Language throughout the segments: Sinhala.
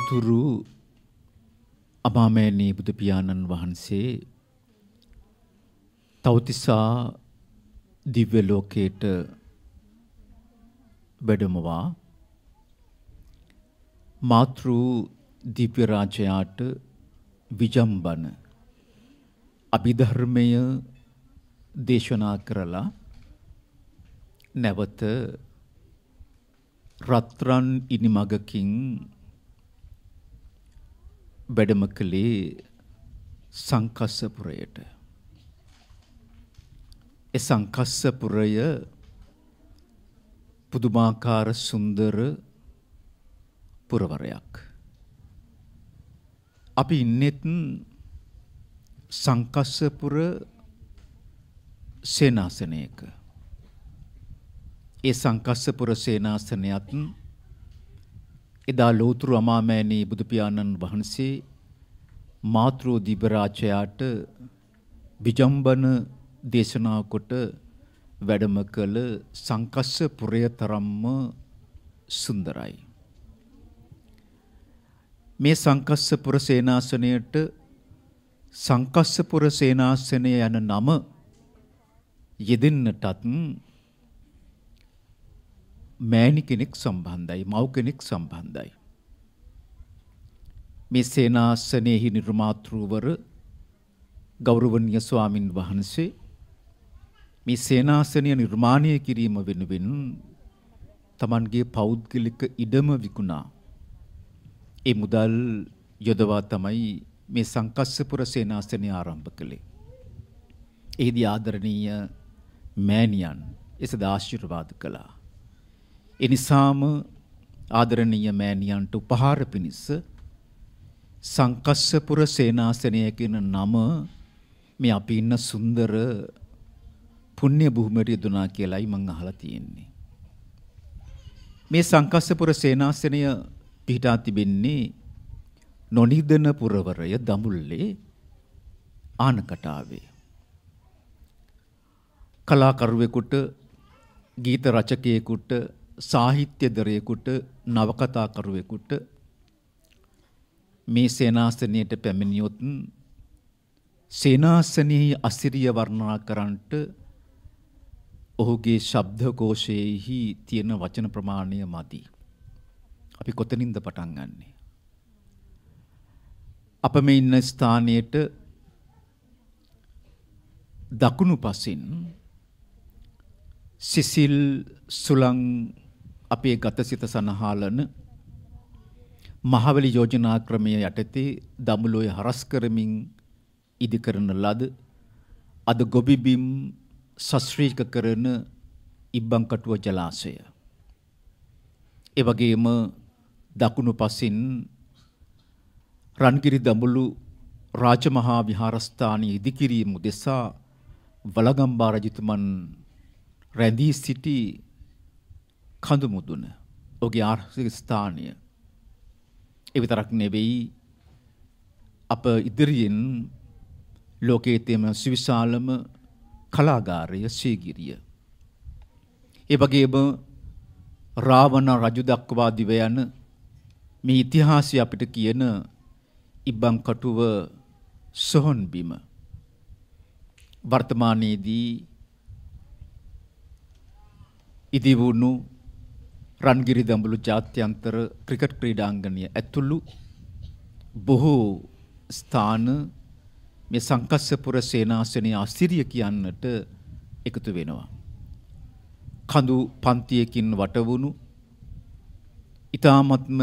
උතුරු අමාමෑණී බුදු පියාණන් වහන්සේ තවතිසා දිව්‍ය ලෝකයට වැඩමවා මාතෘ දිව්‍ය රාජයාට විජම්බන අභිධර්මය දේශනා කරලා නැවත රත්රන් ඉනිමගකින් වැඩම කළේ සංකස්සපුරයට. ඒ සංකස්සපුරය පුදුමාකාර සුන්දර පුරවරයක්. අපි ඉන්නෙත් සංකස්සපුර සේනාසනයක. ඒ සංකස්සපුර සේනාසනයත් එදා ලෝතුරු අමාමෑණී බුදු පියාණන් වහන්සේ මාත්‍රෝ දිබරාජයාට විජම්බන දේශනා කොට වැඩම කළ සංකස්ස පුරය තරම්ම සුන්දරයි. මේ සංකස්සපුර සේනාසනයට සංකස්සපුර සේනාසනය යන නම යෙදෙන්නටත් මෑණි කෙනෙක් සම්බන්ධයි, මව් කෙනෙක් සම්බන්ධයි. මේ සේනාසනයේ නිර්මාතෘවර ගෞරවනීය ස්වාමින් වහන්සේ මේ සේනාසනය නිර්මාණය කිරීම වෙනුවෙන් තමන්ගේ පෞද්ගලික ඉඩම විකුණා ඒ මුදල් යොදවා තමයි මේ සංකස්සපුර සේනාසනය ආරම්භ කළේ. එහිදී ආදරණීය මෑණියන් එසද ආශිර්වාද කළා. එනිසාම ආදරණීය මෑණියන්ට උපහාර පිණිස සංකස්සපුර සේනාසනය කියන නම මේ අපි ඉන්න සුන්දර පුණ්‍ය භූමියට යදුනා කියලායි මම අහලා තියෙන්නේ. මේ සංකස්සපුර සේනාසනය පිහිටා තිබෙන්නේ නොනිදන පුරවරය දඹුල්ලේ ආනකටාවේ. කලාකරුවෙකුට ගීත රචකයෙකුට සාහිත්‍ය දරයෙකුට නවකතාකරුවෙකුට මේ සේනාසනයට පැමිණියොත් සේනාසනයේ අසිරිය වර්ණනා කරන්නට ඔහුගේ ශබ්ද කෝෂයේහි තියෙන වචන ප්‍රමාණය මදි. අපි කොතනින්ද පටන් ගන්නෙ? අප මේ ඉන්න ස්ථානයේට දකුණු පසින් සිසිල් සුලං අපේ ගතසිත සනහාලන මහවැලි යෝජනා ක්‍රමය යටතේ දඹුලොය හරස් කරමින් ඉදිකරන ලද අද ගොබිබිම් සස්ත්‍රීක කරන ඉබ්බන්කටුව ජලාශය. ඒ වගේම දකුණු පසින් රන්ගිරි දඹුලු රාජමහා විහාරස්ථානයේ ඉදිකිරීම උදෙසා වලගම්බා රජතුමන් රැඳී සිටි කඳු මුදුන ඔහුගේ ආර්ථික ස්ථානය ඒ විතරක් නෙවෙයි අප ඉදිරියෙන් ලෝකයේ තියෙන සවිශාලම කලාගාරය සීගිරිය ඒ වගේම රාවණ රජු දක්වා දිව යන මේ ඉතිහාසය අපිට කියන ඉබ්බම් කටුව සොහොන් බිම වර්තමානයේදී ඉදිවුණු රන්ගිරි දඹුලු ජාත්‍යන්තර ක්‍රිකට් ක්‍රීඩාංගණය ඇතුළු බොහෝ ස්ථාන මේ සංකස්සපුර සේනාසනයේ අසිරිය කියන්නට එකතු වෙනවා. කඳු පන්තියකින් වටවුණු ඊ타මත්ම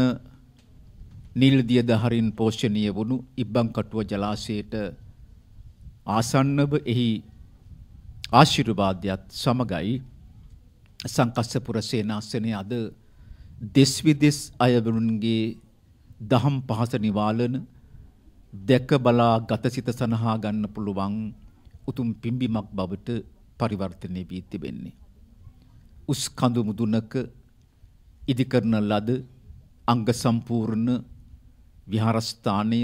නිල් දියදහරින් පෝෂණය වුණු ඉබ්බන් කටුව ජලාශයට ආසන්නව එහි ආශිර්වාදයක් සමගයි සංකස්සපුර සේනාසනය අද දෙස්විදෙස් අයවරුන්ගේ දහම් පහස නිවාලන දැක බලා ගතසිත සනහා ගන්න පුළුවන් උතුම් පිම්බිමක් බවට පරිවර්තනය වී තිබෙන්නේ. උස් කඳු මුදුනක ඉදිකරන ලද අංග සම්පූර්ණ විහාරස්ථානය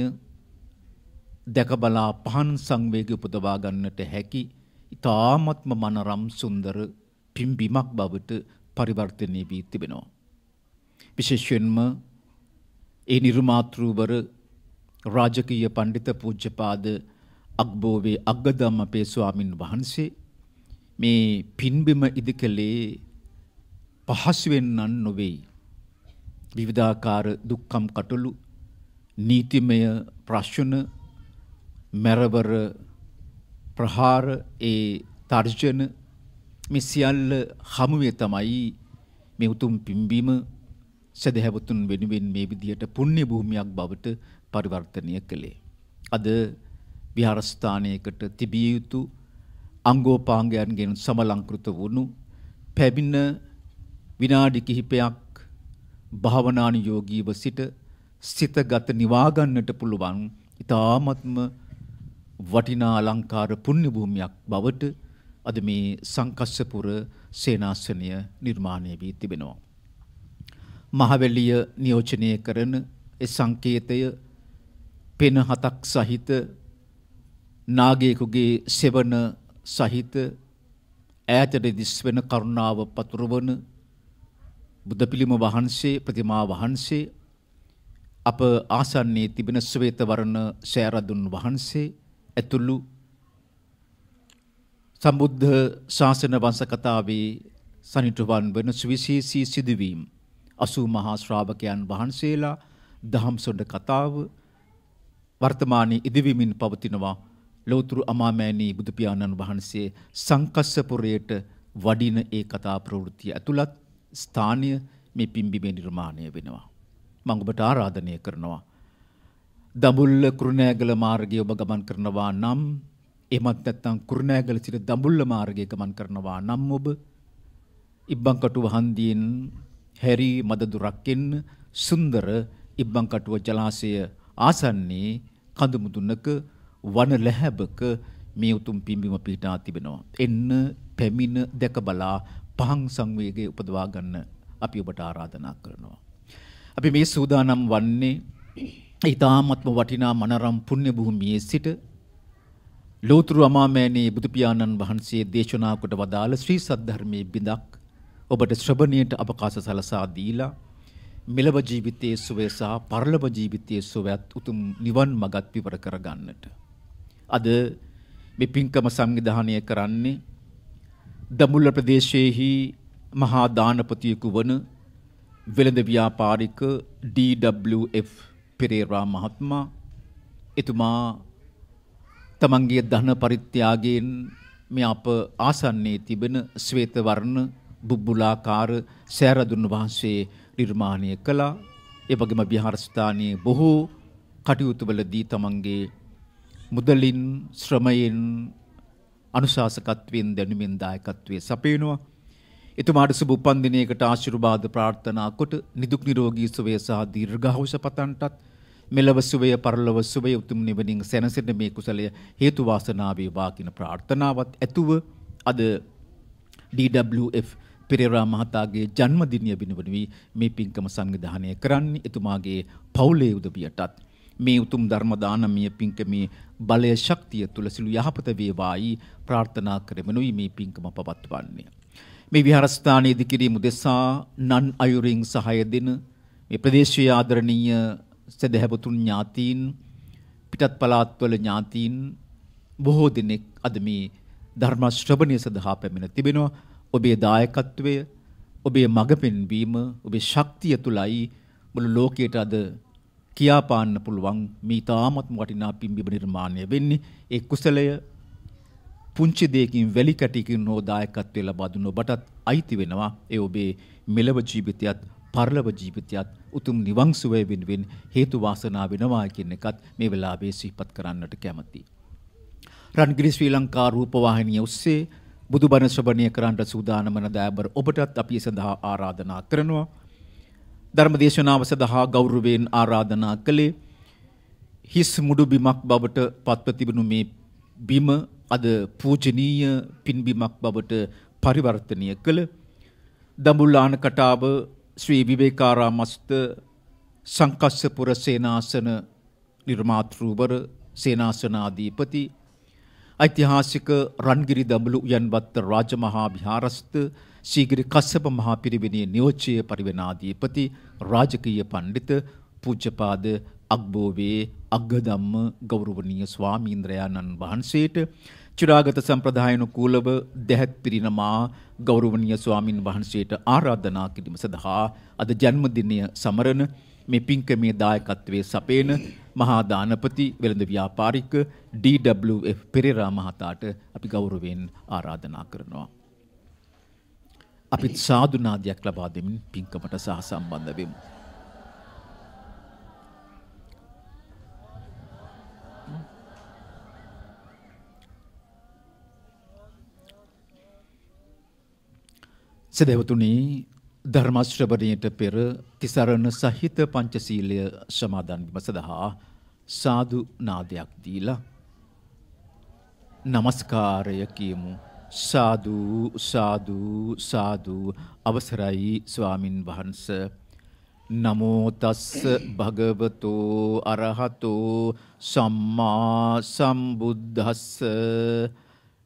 දැක බලා පහන් සංවේගය උපදවා ගන්නට හැකි ඉතාමත්ම මනරම් සුන්දර පිම්බිමක් බවට පරිවර්තනය වී තිබෙනවා. විශේෂයෙන්ම ඒ නිර්මාතෘවර රාජකීය පණ්ඩිත පූජ්‍යපාද අග්බෝවේ අග්ගදම්ම අපේ ස්වාමින් වහන්සේ මේ පින්බිම ඉදිකලේ පහසු වෙන්නන් නොවේ. විවිධාකාර දුක්ඛම් කටළු නීතිමය ප්‍රශ්න මරවර ප්‍රහාර ඒ තර්ජන මේ සියල්ල හමුවේ තමයි මේ උතුම් පිම්බීම සදහැවතුන් වෙනුවෙන් මේ විදියට පුණ්‍ය භූමියක් බවට පරිවර්තනය කළේ. අද විහාරස්ථානයකට තිබිය යුතු අංගෝපාංගයන්ගෙන් සමලංකෘත වුණු පැමිණ විනාඩි කිහිපයක් භාවනානුයෝගීව සිට සිතගත නිවා ගන්නට පුළුවන් ඊ타ත්ම වටිනා අලංකාර පුණ්‍ය භූමියක් බවට අද මේ සංකස්සපුර සේනාසනය නිර්මාණය වී තිබෙනවා. මහවැලිය නියෝජනය කරන ඒ සංකේතය පෙන හතක් සහිත නාගයෙකුගේ සෙවන සහිත ඈතට දිස් වෙන කරුණාව පතුරවන බුද්ධ පිළිම වහන්සේ ප්‍රතිමා වහන්සේ අප ආසන්නයේ තිබෙන ශ්වේත වර්ණ සෑරදුන් වහන්සේ ඇතුළු සම්බුද්ධ ශාසන වංශ කතාවේ සනිටුවන් වන සුවිශේෂී සිදුවීම් 80 මහා ශ්‍රාවකයන් වහන්සේලා දහම්සොඬ කතාව වර්තමානයේ ඉදිවිමින් පවතිනවා ලෞතුරු අමාමෑණී බුදු පියාණන් වහන්සේ සංකස්සපුරයට වඩින ඒ කතා ප්‍රවෘත්තිය ඇතුළත් ස්ථානීය මේ පිම්බිමේ නිර්මාණය වෙනවා. මම ඔබට ආරාධනය කරනවා. දඹුල්ල කුරුණෑගල මාර්ගයේ ඔබ ගමන් කරනවා නම් එමත් නැත්නම් කුරුණෑගල සිට දඹුල්ල මාර්ගයේ ගමන් කරනවා නම් ඔබ ඉබ්බන්කටුව හන්දියෙන් හැරි මද දුරක් එන්න සුන්දර ඉබ්බන්කටුව ජලාශය ආසන්නයේ කඳුමුදුනක වන ලැහැබක මේ උතුම් පිඹිම පිහිටා තිබෙනවා. එන්න පැමිණ දැක බලා පහන් සංවේගය උපදවා ගන්න අපි ඔබට ආරාධනා කරනවා. අපි මේ සූදානම් වන්නේ ඊ타ත්ම වටිනා මනරම් පුණ්‍ය භූමියේ සිට ලෝතුරු අමාමෑණී බුදුපියාණන් වහන්සේ දේශනා කොට වදාළ ශ්‍රී සද්ධර්මයේ බිඳක් ඔබට ශ්‍රවණයට අවකාශ සලසා දීලා මෙලව ජීවිතයේ සුවය සහ පරලොව ජීවිතයේ සුවයත් උතුම් නිවන් මඟත් විවර කරගන්නට. අද මේ පින්කම සංවිධානය කරන්නේ දඹුල්ල ප්‍රදේශයේහි මහා දානපතියෙකු වන වෙළඳ ව්‍යාපාරික DWF පෙරේරා මහත්මයා එතුමා තමන්ගේ ධන පරිත්‍යාගයෙන් මේ අප ආසන්නයේ තිබෙන ශ්වේත වර්ණ බුබ්බුලාකාර සෑරදුන් වහන්සේ නිර්මාණය කළා. ඒ වගේම විහාර ස්ථානයේ බොහෝ කටයුතුවලදී තමන්ගේ මුදලින් ශ්‍රමයෙන් අනුශාසකත්වයෙන් දැනුමින් දායකත්වයේ සපයනවා. එතුමාට සුබ උපන්දිනයකට ආශිර්වාද ප්‍රාර්ථනා කොට නිදුක් නිරෝගී සුවය සහ දීර්ඝායුෂ පතන්ටත් මෙලව සුවය පරලොව සුවය උතුම් නිවනින් සැනසෙන මේ කුසලය හේතු වාසනා වේවා කියන ප්‍රාර්ථනාවත් ඇතුව අද DWF පෙරේරා මහතාගේ ජන්මදිනය වෙනුවෙන් මේ පින්කම සංවිධානය කරන්නේ එතුමාගේ පවුලේ උදවියටත් මේ උතුම් ධර්ම දානමය පින්කමේ බලය ශක්තිය තුල සිළු යහපත වේවායි ප්‍රාර්ථනා කරමිනුයි මේ පින්කම පවත්වන්නේ මේ විහාරස්ථානයේ ඉදිකිරීම උදෙසා නන් අයුරින් සහාය දෙන මේ ප්‍රදේශීය ආදරණීය සදහැබතුන් ඥාතීන් පිටත් පළාත්වල ඥාතීන් බොහෝ දෙනෙක් අද මේ ධර්ම ශ්‍රවණය සඳහා පැමිණ තිබෙනවා. ඔබේ දායකත්වය, ඔබේ මඟ පෙන්වීම, ඔබේ ශක්තිය තුලයි මුළු ලෝකයට අද කියා පාන්න පුළුවන් මේ තාමත් වටිනා පිම්බිබ නිර්මාණය වෙන්නේ. ඒ කුසලය පුංචි දෙයකින් වැලි කැටයකින් හෝ දායකත්වය ලබා දුන්න ඔබටත් අයිති වෙනවා. ඒ ඔබේ මෙලව ජීවිතයත් පරලොව ජීවිතයත් උතුම් නිවන් සුවය වෙනුවෙන් හේතු වාසනා වෙනවා කියන එකත් මේ වෙලාවේ සිහිපත් කරන්නට කැමතියි. රන්ගිරි ශ්‍රී ලංකා රූපවාහිනිය ඔස්සේ බුදුබණ ශ්‍රවණය කරන්නට සූදානම් වන දෑබර ඔබටත් අපි සඳහා ආරාධනා කරනවා. ධර්මදේශනාව සඳහා ගෞරවයෙන් ආරාධනා කළේ හිස් මුඩු බිමක් බවට පත්ව තිබුණු මේ බිම අද පූජනීය පින්බිමක් බවට පරිවර්තනය කළ දඹුල්ලාන කටාව ශ්‍රී විවේකාරාමස්ත සංකස්සපුර සේනාසන නිර්මාතෘවර සේනාසනාධීපති ඓතිහාසික රන්ගිරි දඹුළු උයන්වත්ත රාජමහා විහාරස්ත ශීගිරි කස්සප මහා පිරිවෙනේ නියෝජ්‍ය පරිවෙනාධීපති රාජකීය පඬිත පූජ්‍යපාද අග්බෝවේ අග්ගධම්ම ගෞරවනීය ස්වාමීන්ද්‍රයාණන් වහන්සේට චිරාගත සම්ප්‍රදායනුකූලව දැහැත් පිරිනමා ගෞරවනීය ස්වාමින් වහන්සේට ආරාධනා කිරීම සඳහා අද ජන්මදිනය සමරන මේ පින්කමේ දායකත්වයේ සපේන මහා දානපති වෙළඳ ව්‍යාපාරික DWF පෙරේරා මහතාට අපි ගෞරවයෙන් ආරාධනා කරනවා. අපිත් සාදුනාදයක් ලබා දෙමින් පින්කමට සහ සම්බන්ධ වෙමු. සදවතුනි ධර්මශ්‍රවණයට පෙර තිසරණ සහිත පංචශීලය සමාදන් වීම සඳහා සාදු නාදයක් දීලා নমස්කාරය කියමු සාදු සාදු සාදු අවසරයි ස්වාමින් වහන්ස නමෝ තස්ස භගවතෝ අරහතෝ සම්මා සම්බුද්දස්ස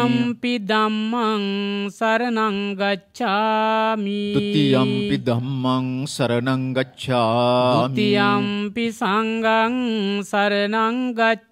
යම්පි දම්මං සරනංගච්ඡාමි තුතියම්පි දම්මං සරනංගච්ඡාමි යම්පි සංගං සරනංගච්ඡාමි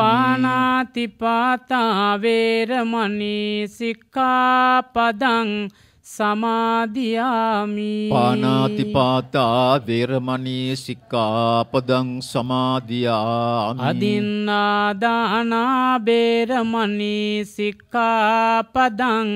පානාතිපාතා වේරමණී සික්ඛාපදං සමාධයාමි පානාතිපාතා වේරමණී සික්කාපදං සමාධයා අදින්නාදානා බේරමණී සික්කාපදං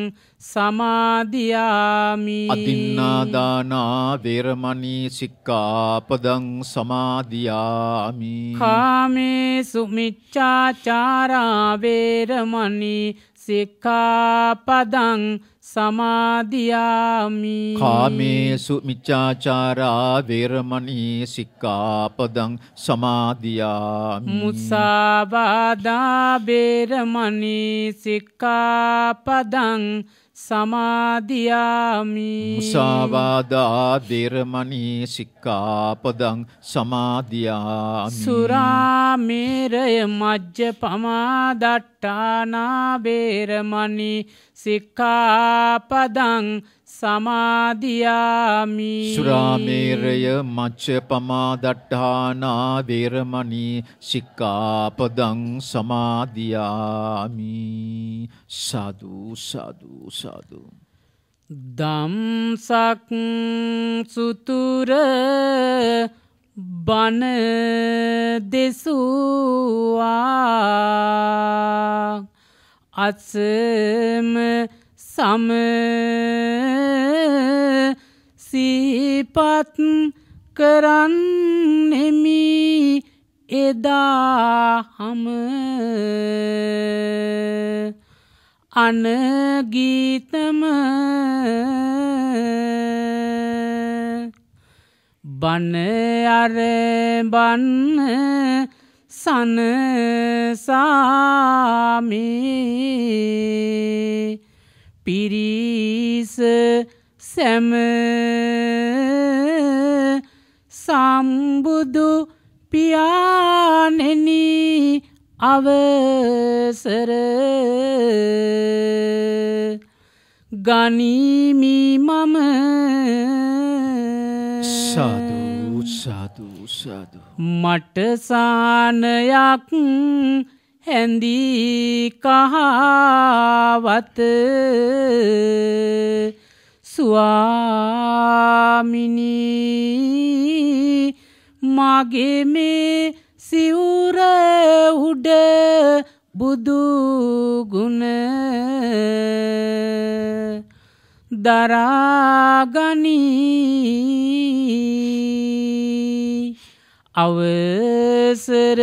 සමාධයාමි අදින්නාදානා වේරමණී සික්කාපදං සමාධයාමි කාමේ සුමිච්චාචාරාවේරමණී සික්කාපදං සමාධයාමි කාමේසු මිච්චාචාරා වේරමණී සික්කාපදං සමාධයාමි මුසාවාදා වේරමණී සික්කාපදං සමාධයාමි මුසාවාදා දේරමණී සික්කාපදං සමාධයා සුරාමේරය මජ්්‍ය පමාදට්ටානාබේරමණී සික්කාපදං සමාධයාමි සුරාමේරය මච්ච පමාදට්ඨානා වේරමණී සික්කාපදං සමාධයාමි සාදු සාදු සාදු දම්සක් සුතුර බන දෙසුවා අත්සම සම සීපත් කරන්නෙමි එදාහම අනගීතම බන අර බන්න සනසාමි පිරිස සැම සම්බුදු පියානෙනි අවසර ගනිමි මම සාදු සාදු සාදු මට සානයක් හැඳී කහවත ස්වාමිනී මගේ මේ සිවුර උඩ බුදු ගුණ දරාගනී අවසර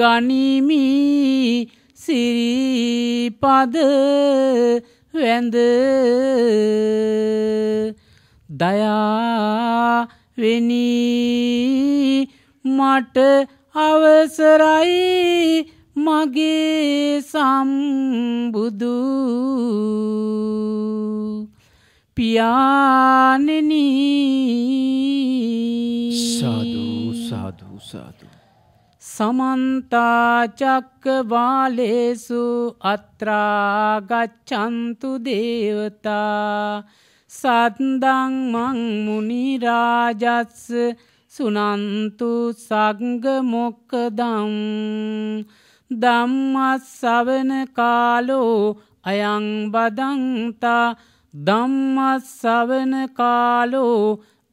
ගනිමි සිරිපද වැඳ දයාවෙනි මට අවසරයි මගේ සම්බුදු පියානෙනී සාදුු සමන්තාචක්කවාලේසු අත්‍රාගච්චන්තු දේවතා සත්දං මංමුනිරාජස්ස සුනන්තු සංගමොක්කදම් දම්මස්සවන කාලෝ අයං බදන්තා දම්මස්සවන කාලෝ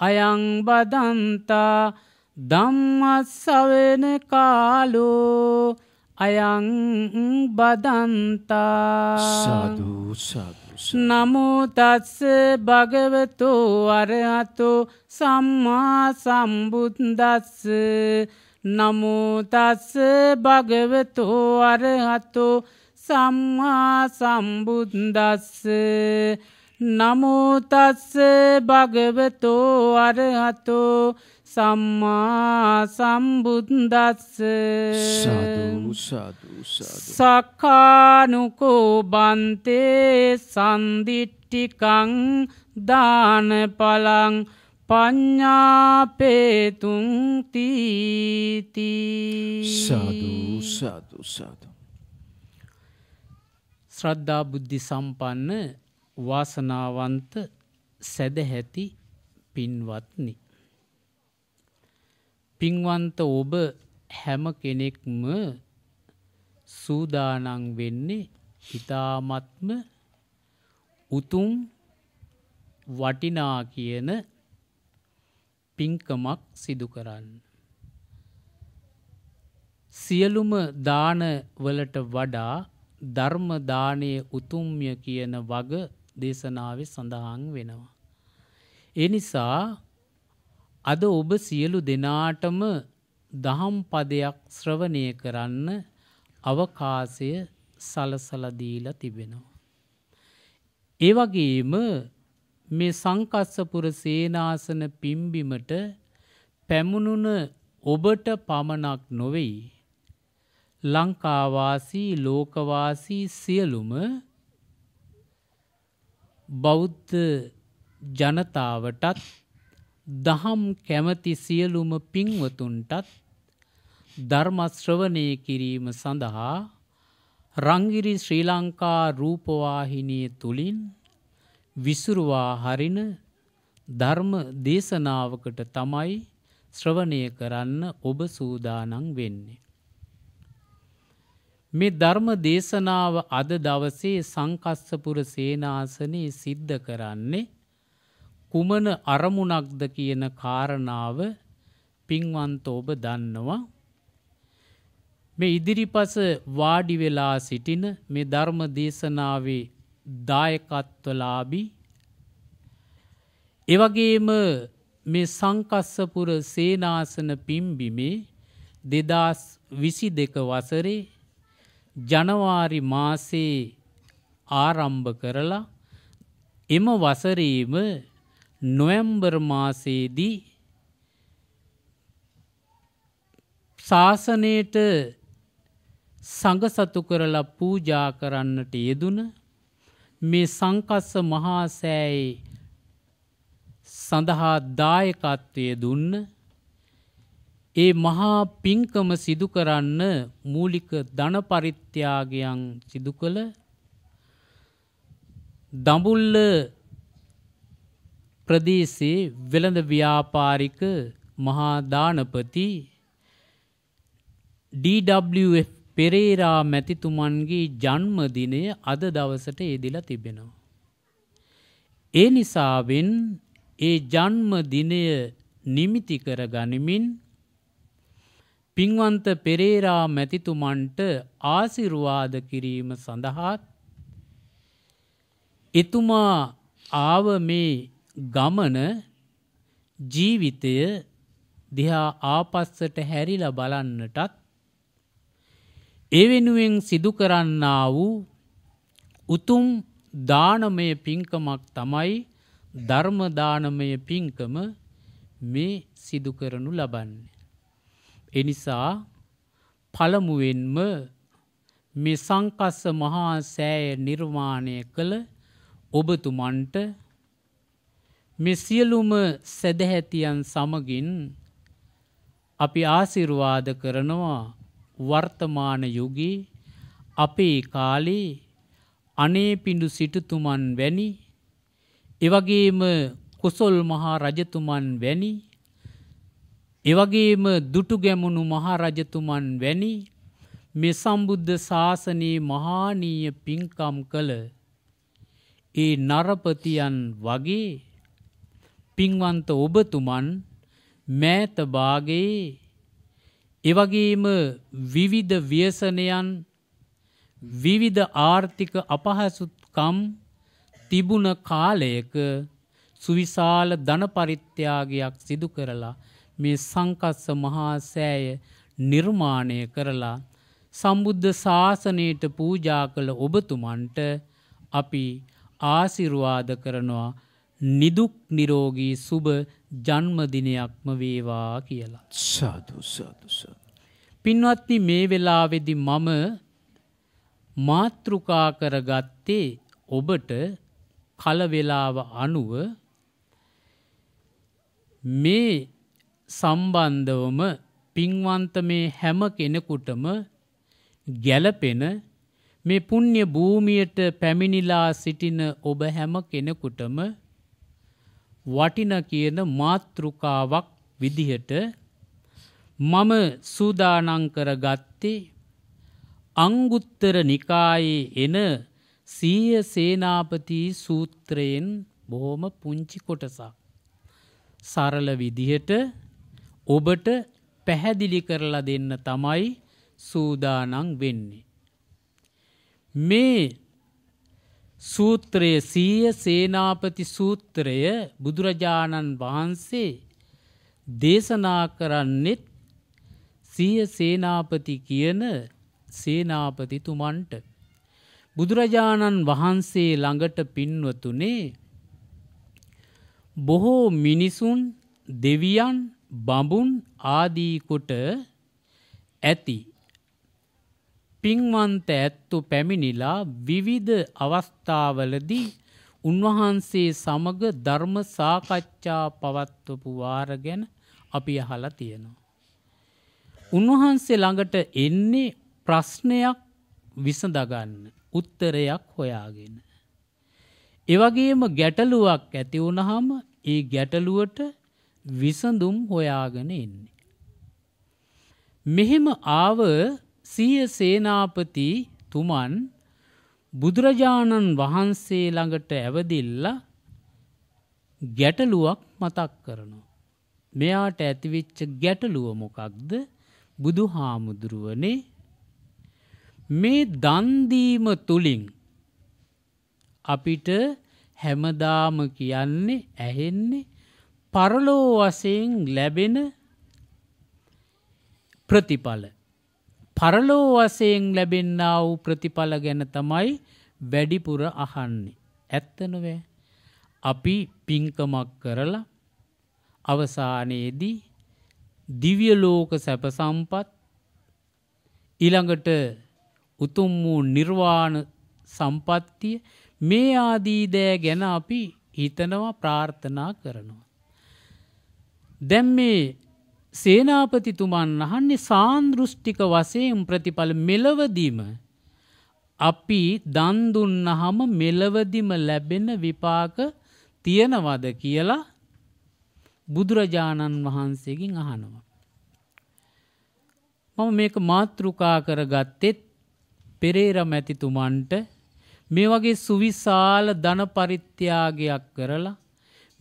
අයං බදන්තා ධම්මස්සවෙන කාලෝ අයං බදන්තා නමුතත්ස භගවතෝ අරහතෝ සම්මා සම්බුද්දස්ස නමුතස්ස භගවතෝ අරහතෝ සම්මා සම්බුද්දස්ස නමුතස්ස භගවතෝ අරහතෝ සම්මා සම්බුද්දස්ස සකානුකෝ බන්තේ සන්දිට්ටිකං දානපලං ප්ඥාපේතුන් තීති සාදුසාදුසාදු ශ්‍රද්ධා බුද්ධි සම්පන්න වාසනාවන්ත සැදහැති පින්වත්නි පින්වන්ත ඔබ හැම කෙනෙක්ම සූදානං වෙන්නේ හිතාමත්ම උතුම් වටිනා කියන පින්කමක් සිදු කරන්න. සියලුම දානවලට වඩා ධර්ම දානය උතුම්ය කියන වග දේශනාවේ සඳහන් වෙනවා. ඒ නිසා අද ඔබ සියලු දෙනාටම දහම් පදයක් ශ්‍රවණය කරන්න අවකාශය සලසලදීලා තිබෙනවා. ඒ වගේම මේ සංකස්සපුර සේනාසන පිම්බිමට පැමුණුන ඔබට පමණක් නොවෙයි. ලංකාවාසී ලෝකවාසී සියලුම බෞද්ධ ජනතාවටත් දහම් කැමති සියලුම පින්වතුන්ටත් ධර්මශ්‍රවනය කිරීම සඳහා රංගිරි ශ්‍රී ලංකා රූපවාහිනිය තුළින් විසුරුවා හරින ධර්ම දේශනාවකට තමයි ශ්‍රවණය කරන්න ඔබ සූදානම් වෙන්නේ. මේ ධර්ම දේශනාව අද දවසේ සංකස්සපුර සේනාසනයේ සිද්ධ කරන්නේ කුමන අරමුණක්ද කියන කාරණාව පින්වන්ත ඔබ දන්නවා මේ ඉදිරිපස වාඩි වෙලා සිටින මේ ධර්ම දේශනාවේ දායකත්වලාභී එවගේම මේ සංකස්සපුර සේනාසන පිම්බිමේ දෙදස් විසි දෙක වසරේ ජනවාරි මාසේ ආරම්භ කරලා එම වසරීම නොවැම්බර් මාසයේදී ශාසනයට සඟ සතු කරලා පූජා කරන්නට යෙදුන මේ සංකස්ස මහා සෑයේ සඳහා දායකත්වය දුන්න ඒ මහා පින්කම සිදු කරන්න මූලික ධන පරිත්‍යාගයන් සිදු කළ දඹුල්ල ප්‍රදේශයේ වෙළඳ ව්‍යාපාරික මහා දානපති DWF පෙරේරා මැතිතුමන්ගේ ජන්මදිනය අද දවසට යෙදිලා තිබෙනවා. ඒ නිසාවෙන් ඒ ජන්මදිනය නිමිති කර ගනිමින් පින්වන්ත පෙරේරා මැතිතුමන්ට ආසිරුවාද කිරීම සඳහාත් එතුමා ආව මේ ගමන ජීවිතය දිහා ආපස්සට හැරිලා බලන්නටත් ඒ වෙනුවෙන් සිදු කරන්නා වූ උතුම් දානමය පින්කමක් තමයි ධර්ම දානමය පින්කම මේ සිදු කරනු ලබන්නේ. එනිසා පළමුවෙන්ම මේ සංකස්ස මහා සෑය නිර්මාණය කළ ඔබතුමන්ට මේ සියලුම සැදැහැතියන් සමගින් අපි ආශිර්වාද කරනවා වර්තමාන යුගයේ අපේ කාලේ අනේ පිඬු සිටුතුමන් වැනි එවගේම කුසල් මහා රජතුමන් වැනි එවගේම දුටු ගැමුණු මහා රජතුමන් වැනි මේ සම්බුද්ධ ශාසනයේ මහානීය පින්කම් කළ ඒ නරපතියන් වගේ පින්වන්ත ඔබතුමන් මෑතභාගේ එවගේම විවිධ ව්‍යසනයන් විවිධ ආර්ථික අපහසුත්කම් තිබුණ කාලයක සුවිශාල ධනපරිත්‍යාගයක් සිදු කරලා මේ සංකස්ස මහා සෑය නිර්මාණය කරලා සම්බුද්ධ ශාසනයට පූජා කළ ඔබතුමන්ට අපි ආසිරුවාද කරනවා නිදුක් නිරෝගී සුබ ජන්මදිනයක්ම වේවා කියලා. සාදුසාදුස. පින්වත්නි මේ වෙලාවෙදි මම මාතෘකා කරගත්තේ ඔබට කලවෙලාව අනුව මේ සම්බන්ධවම පින්වන්ත මේ හැම කෙනෙකුටම ගැලපෙන මේ පුුණ්්‍ය භූමියට පැමිණිලා සිටින ඔබ හැම කෙනෙකුටම වටින කියන මාතෘකාවක් විදිහට මම සූදානම් කරගත්තේ අංගුත්තර නිකායේ එන සීය සේනාපති සූත්‍රයෙන් බොහොම පුංචි කොටසක්. සරල විදිහට ඔබට පැහැදිලි කරලා දෙන්න තමයි සූදානම් වෙන්නේ. මේ සූත්‍රය සීය සේනාපති සූත්‍රය බුදුරජාණන් වහන්සේ දේශනා කරන්නෙත් සිය සේනාපති කියන සේනාපතිතුමන්ට. බුදුරජාණන් වහන්සේ ළඟට පින්වතුනේ බොහෝ මිනිසුන් දෙවියන් බඹුන් ආදීකොට ඇති පින්වන්ත ඇත්තු පැමිණිලා විවිධ අවස්ථාවලදී උන්වහන්සේ සමග ධර්ම සාකච්ඡා පවත්වපු වාර ගැන අපි අහලා තියෙනවා. උන්වහන්සේ ළඟට එන්නේ ප්‍රශ්නයක් විසඳගන්න උත්තරයක් හොයාගෙන. එවගේම ගැටලුවක් ඇති වුණහම ඒ ගැටලුවට විසඳුම් හොයාගෙන එන්නේ. මෙහෙම ආව සිය සේනාපති තුමන් බුදුරජාණන් වහන්සේ ළඟට ඇවදිල්ලා ගැටලුවක් මතක් කරනවා. මෙයාට ඇතිවෙච්ච ගැටලුව මොකක්ද බුදු හාමුදුරුවනේ මේ දන්දීම තුළින් අපිට හැමදාම කියන්නේ ඇහෙන්නේ පරලෝ වසයෙන් ලැබෙන ප්‍රතිඵල පරලෝ වසයෙන් ලැබෙන්නා වූ ප්‍රතිඵල ගැන තමයි වැඩිපුර අහන්නේ. ඇත්තනවේ. අපි පිංකමක් කරලා අවසානයේදී දිවිය ලෝක සැප සම්පත් ඊළඟට උතුම් වූ නිර්වාණ සම්පත්තිය මේ ආදීදෑ ගැන අපි හිතනවා ප්‍රාර්ථනා කරනවා. දැම් මේ සේනාපතිතුමන් අහන්නේ සාන්දෘෂ්ටික වශයෙන් ප්‍රතිඵල මෙලවදීම අපි දන් දුන්නහම මෙලවදිම ලැබෙන විපාක තියනවද කියලා බුදුරජාණන් වහන්සේගෙන් අහනවා. මම මේක මාතෘකා කරගත්තෙත් පෙරේර මැතිතුමන්ට මේ වගේ සුවිශාල ධන පරිත්‍යාගයක් කරලා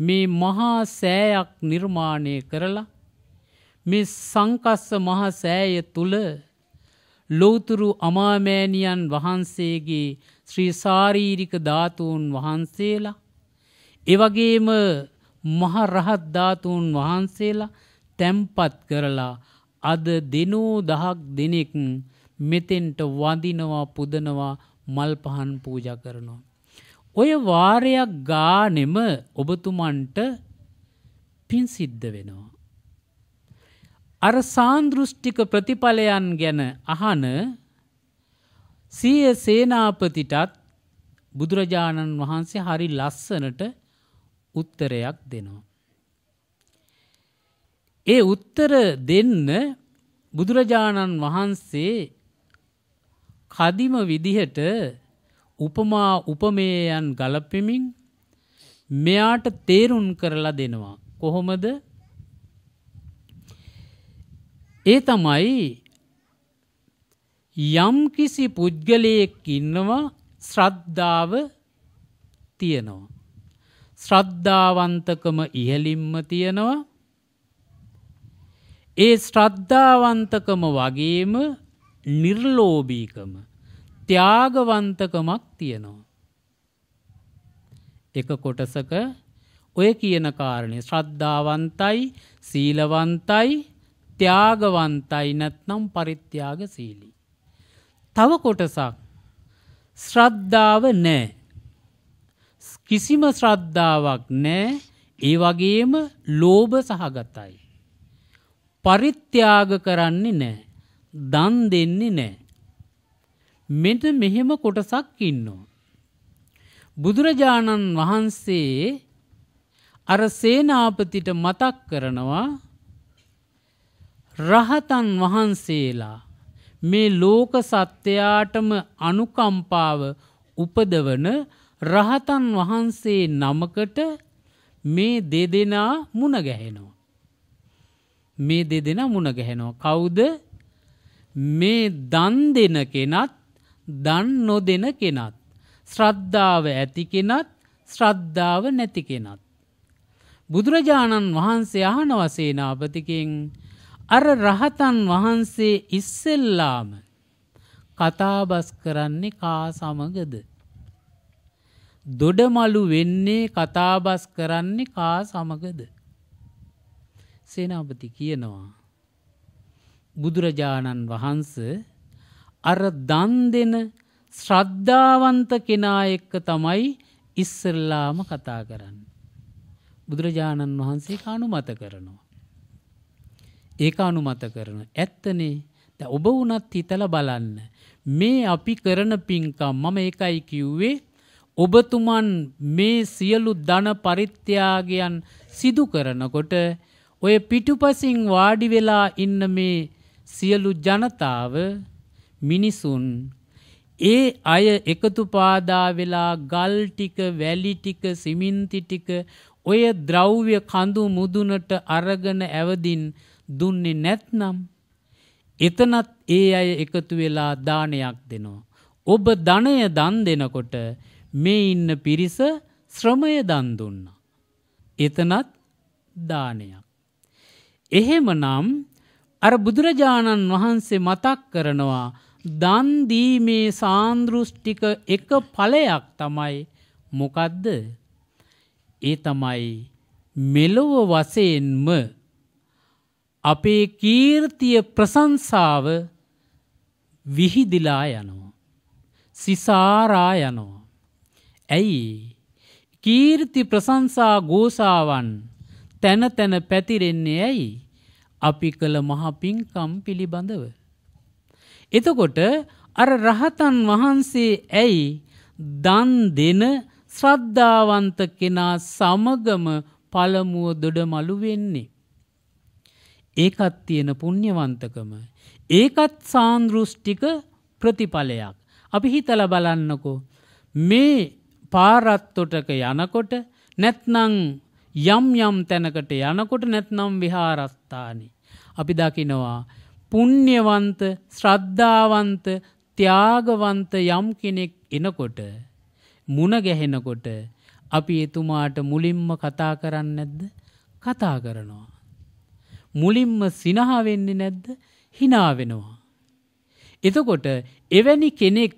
මේ මහා සෑයක් නිර්මාණය කරලා මේ සංකස්ස මහ සෑය තුළ ලෝතුරු අමාමෑණියන් වහන්සේගේ ශ්‍රී ශාරීරික ධාතුන් වහන්සේලා එවගේම මහ රහත් ධාතුන් වහන්සේලා තැම්පත් කරලා අද දෙනෝ දහක් දෙනෙක් මෙතෙන්ට වඳිනවා පුදනවා මල් පහන් පූජා කරනවා. ඔය වාරයක් ගානෙම ඔබතුමන්ට පින් සිද්ධ වෙනවා. අර සාන්දෘෂ්ටික ප්‍රතිඵලයන් ගැන අහන සිය සේනාපතිටත් බුදුරජාණන් වහන්සේ හරි ලස්සනට උත්තරයක් දෙනවා. ඒ උත්තර දෙන්න බුදුරජාණන් වහන්සේ කදිම විදිහට උපමා උපමේයන් ගලපෙමින් මෙයාට තේරුම් කරලා දෙනවා. කොහොමද ඒ තමයි යම් කිසි පුද්ගලයෙක් ඉන්නවා ශ්‍රද්ධාව තියෙනවා. ශ්‍රද්ධාවන්තකම ඉහලින්ම තියෙනවා. ඒ ශ්‍රද්ධාවන්තකම වගේම නිර්ලෝබීකම ත්‍යාගවන්තකමක් තියෙනවා. එක කොටසක ඔය කියන කාරණය ශ්‍රද්ධාවන්තයි සීලවන්තයි ත්‍යාගවන්තයි නැත්නම් පරිත්‍යාග සීලී. තව කොටසක් ශ්‍රද්ධාව නෑ. කිසිම ශ්‍රද්ධාවක් නෑ ඒ වගේම ලෝභ සහගතයි. පරිත්‍යාග කරන්නේ නෑ. දන් දෙන්නේ නෑ. මෙත මෙහෙම කොටසක් ඉන්නවා. බුදුරජාණන් වහන්සේ අර සේනාපතිට මතක් කරනවා රහතන් වහන්සේලා මේ ලෝක සත්‍යයාටම අනුකම්පාව උපදවන රහතන් වහන්සේ නමකට මේ දෙදෙනා මුණගැහෙනවා. මේ දෙදෙන මුණගැහෙනවා. කවුද මේ දන් දෙන කෙනත් දන් නොදෙන කෙනත්. ශ්‍රද්ධාව ඇති කෙනත් ශ්‍රද්ධාව නැති කෙනත්. බුදුරජාණන් වහන්සේ අහනවසේනාපතිකින් අර රහතන් වහන්සේ ඉස්සෙල්ලාම කතාබස් කරන්නේ කා සමගද. දොඩමලු වෙන්නේ කතාබස් කරන්නේ කා සමගද. සේනාපති කියනවා. බුදුරජාණන් වහන්ස අර දන් දෙන ශ්‍රද්ධාවන්ත කෙනා එක්ක තමයි ඉස්සරලාම කතා කරන්න. බුදුරජාණන් වහන්සේ කානුමත කරනවා. ඒක අනුමත කරන. ඇත්තනේ ඔබ වුණත් හිතල බලන්න. මේ අපි කරන පින්කම් මම ඒකයි කිව්වේ ඔබතුමන් මේ සියලු ධන පරිත්‍යාගයන් සිදු කරනකොට ඔය පිටුපසින් වාඩි වෙලා ඉන්න මේ සියලු ජනතාව මිනිසුන් ඒ අය එකතු පාදා වෙලා ගල් ටික වැලි ටික සිමෙන්ති ටික ඔය ද්‍රව්‍ය කඳු මුදුනට අරගෙන ඇවදින් දුන්නේ නැත්නම් එතනත් ඒ අය එකතු වෙලා දානයක් දෙනවා. ඔබ ධනය දන් දෙනකොට මේ ඉන්න පිරිස ශ්‍රමය දන් දුන්නා. එතනත් දානයක්. එහෙමනම් අර බුදුරජාණන් වහන්සේ මතක් කරනවා දන් දීමේ සාන්දෘෂ්ටික එක ඵලයක් තමයි මොකද්ද? ඒ තමයි මෙලොව වශයෙන්ම අපේ කීර්තිය ප්‍රසංසාව විහිදිලා යනවා. සිසාරා යනවා. ඇයි කීර්ති ප්‍රසංසා ගෝසාවන් තැන තැන පැතිරෙන්නේ ඇයි අපි කළ මහපින්කම් පිළිබඳව. එතකොට අර රහතන් වහන්සේ ඇයි දන් දෙන ශ්‍රද්ධාවන්ත කෙනා සමගම පළමුුව දොඩමළු වෙන්නේ. ඒකත් තියෙන පුණ්‍යවන්තකම. ඒකත් සාන්දෘෂ්ටික ප්‍රතිඵලයක්. අපි හිතල බලන්නකෝ. මේ පාරත්තොටක යනකොට නැත්නං යම් යම් තැනකට යනකොට නැත්නම් විහාරස්ථානි. අපි දකිනවා. පුණ්‍යවන්ත ශ්‍රද්ධාවන්ත ත්‍යාගවන්ත යම් කෙනෙක් එනකොට. මුණ ගැහෙනකොට අපි එතුමාට මුලින්ම කතා කරන්න නැද්ද කතා කරනවා. මුලින්ම සිනහා වෙන්නේ නැද්ද? hina වෙනවා. එතකොට එවැනි කෙනෙක්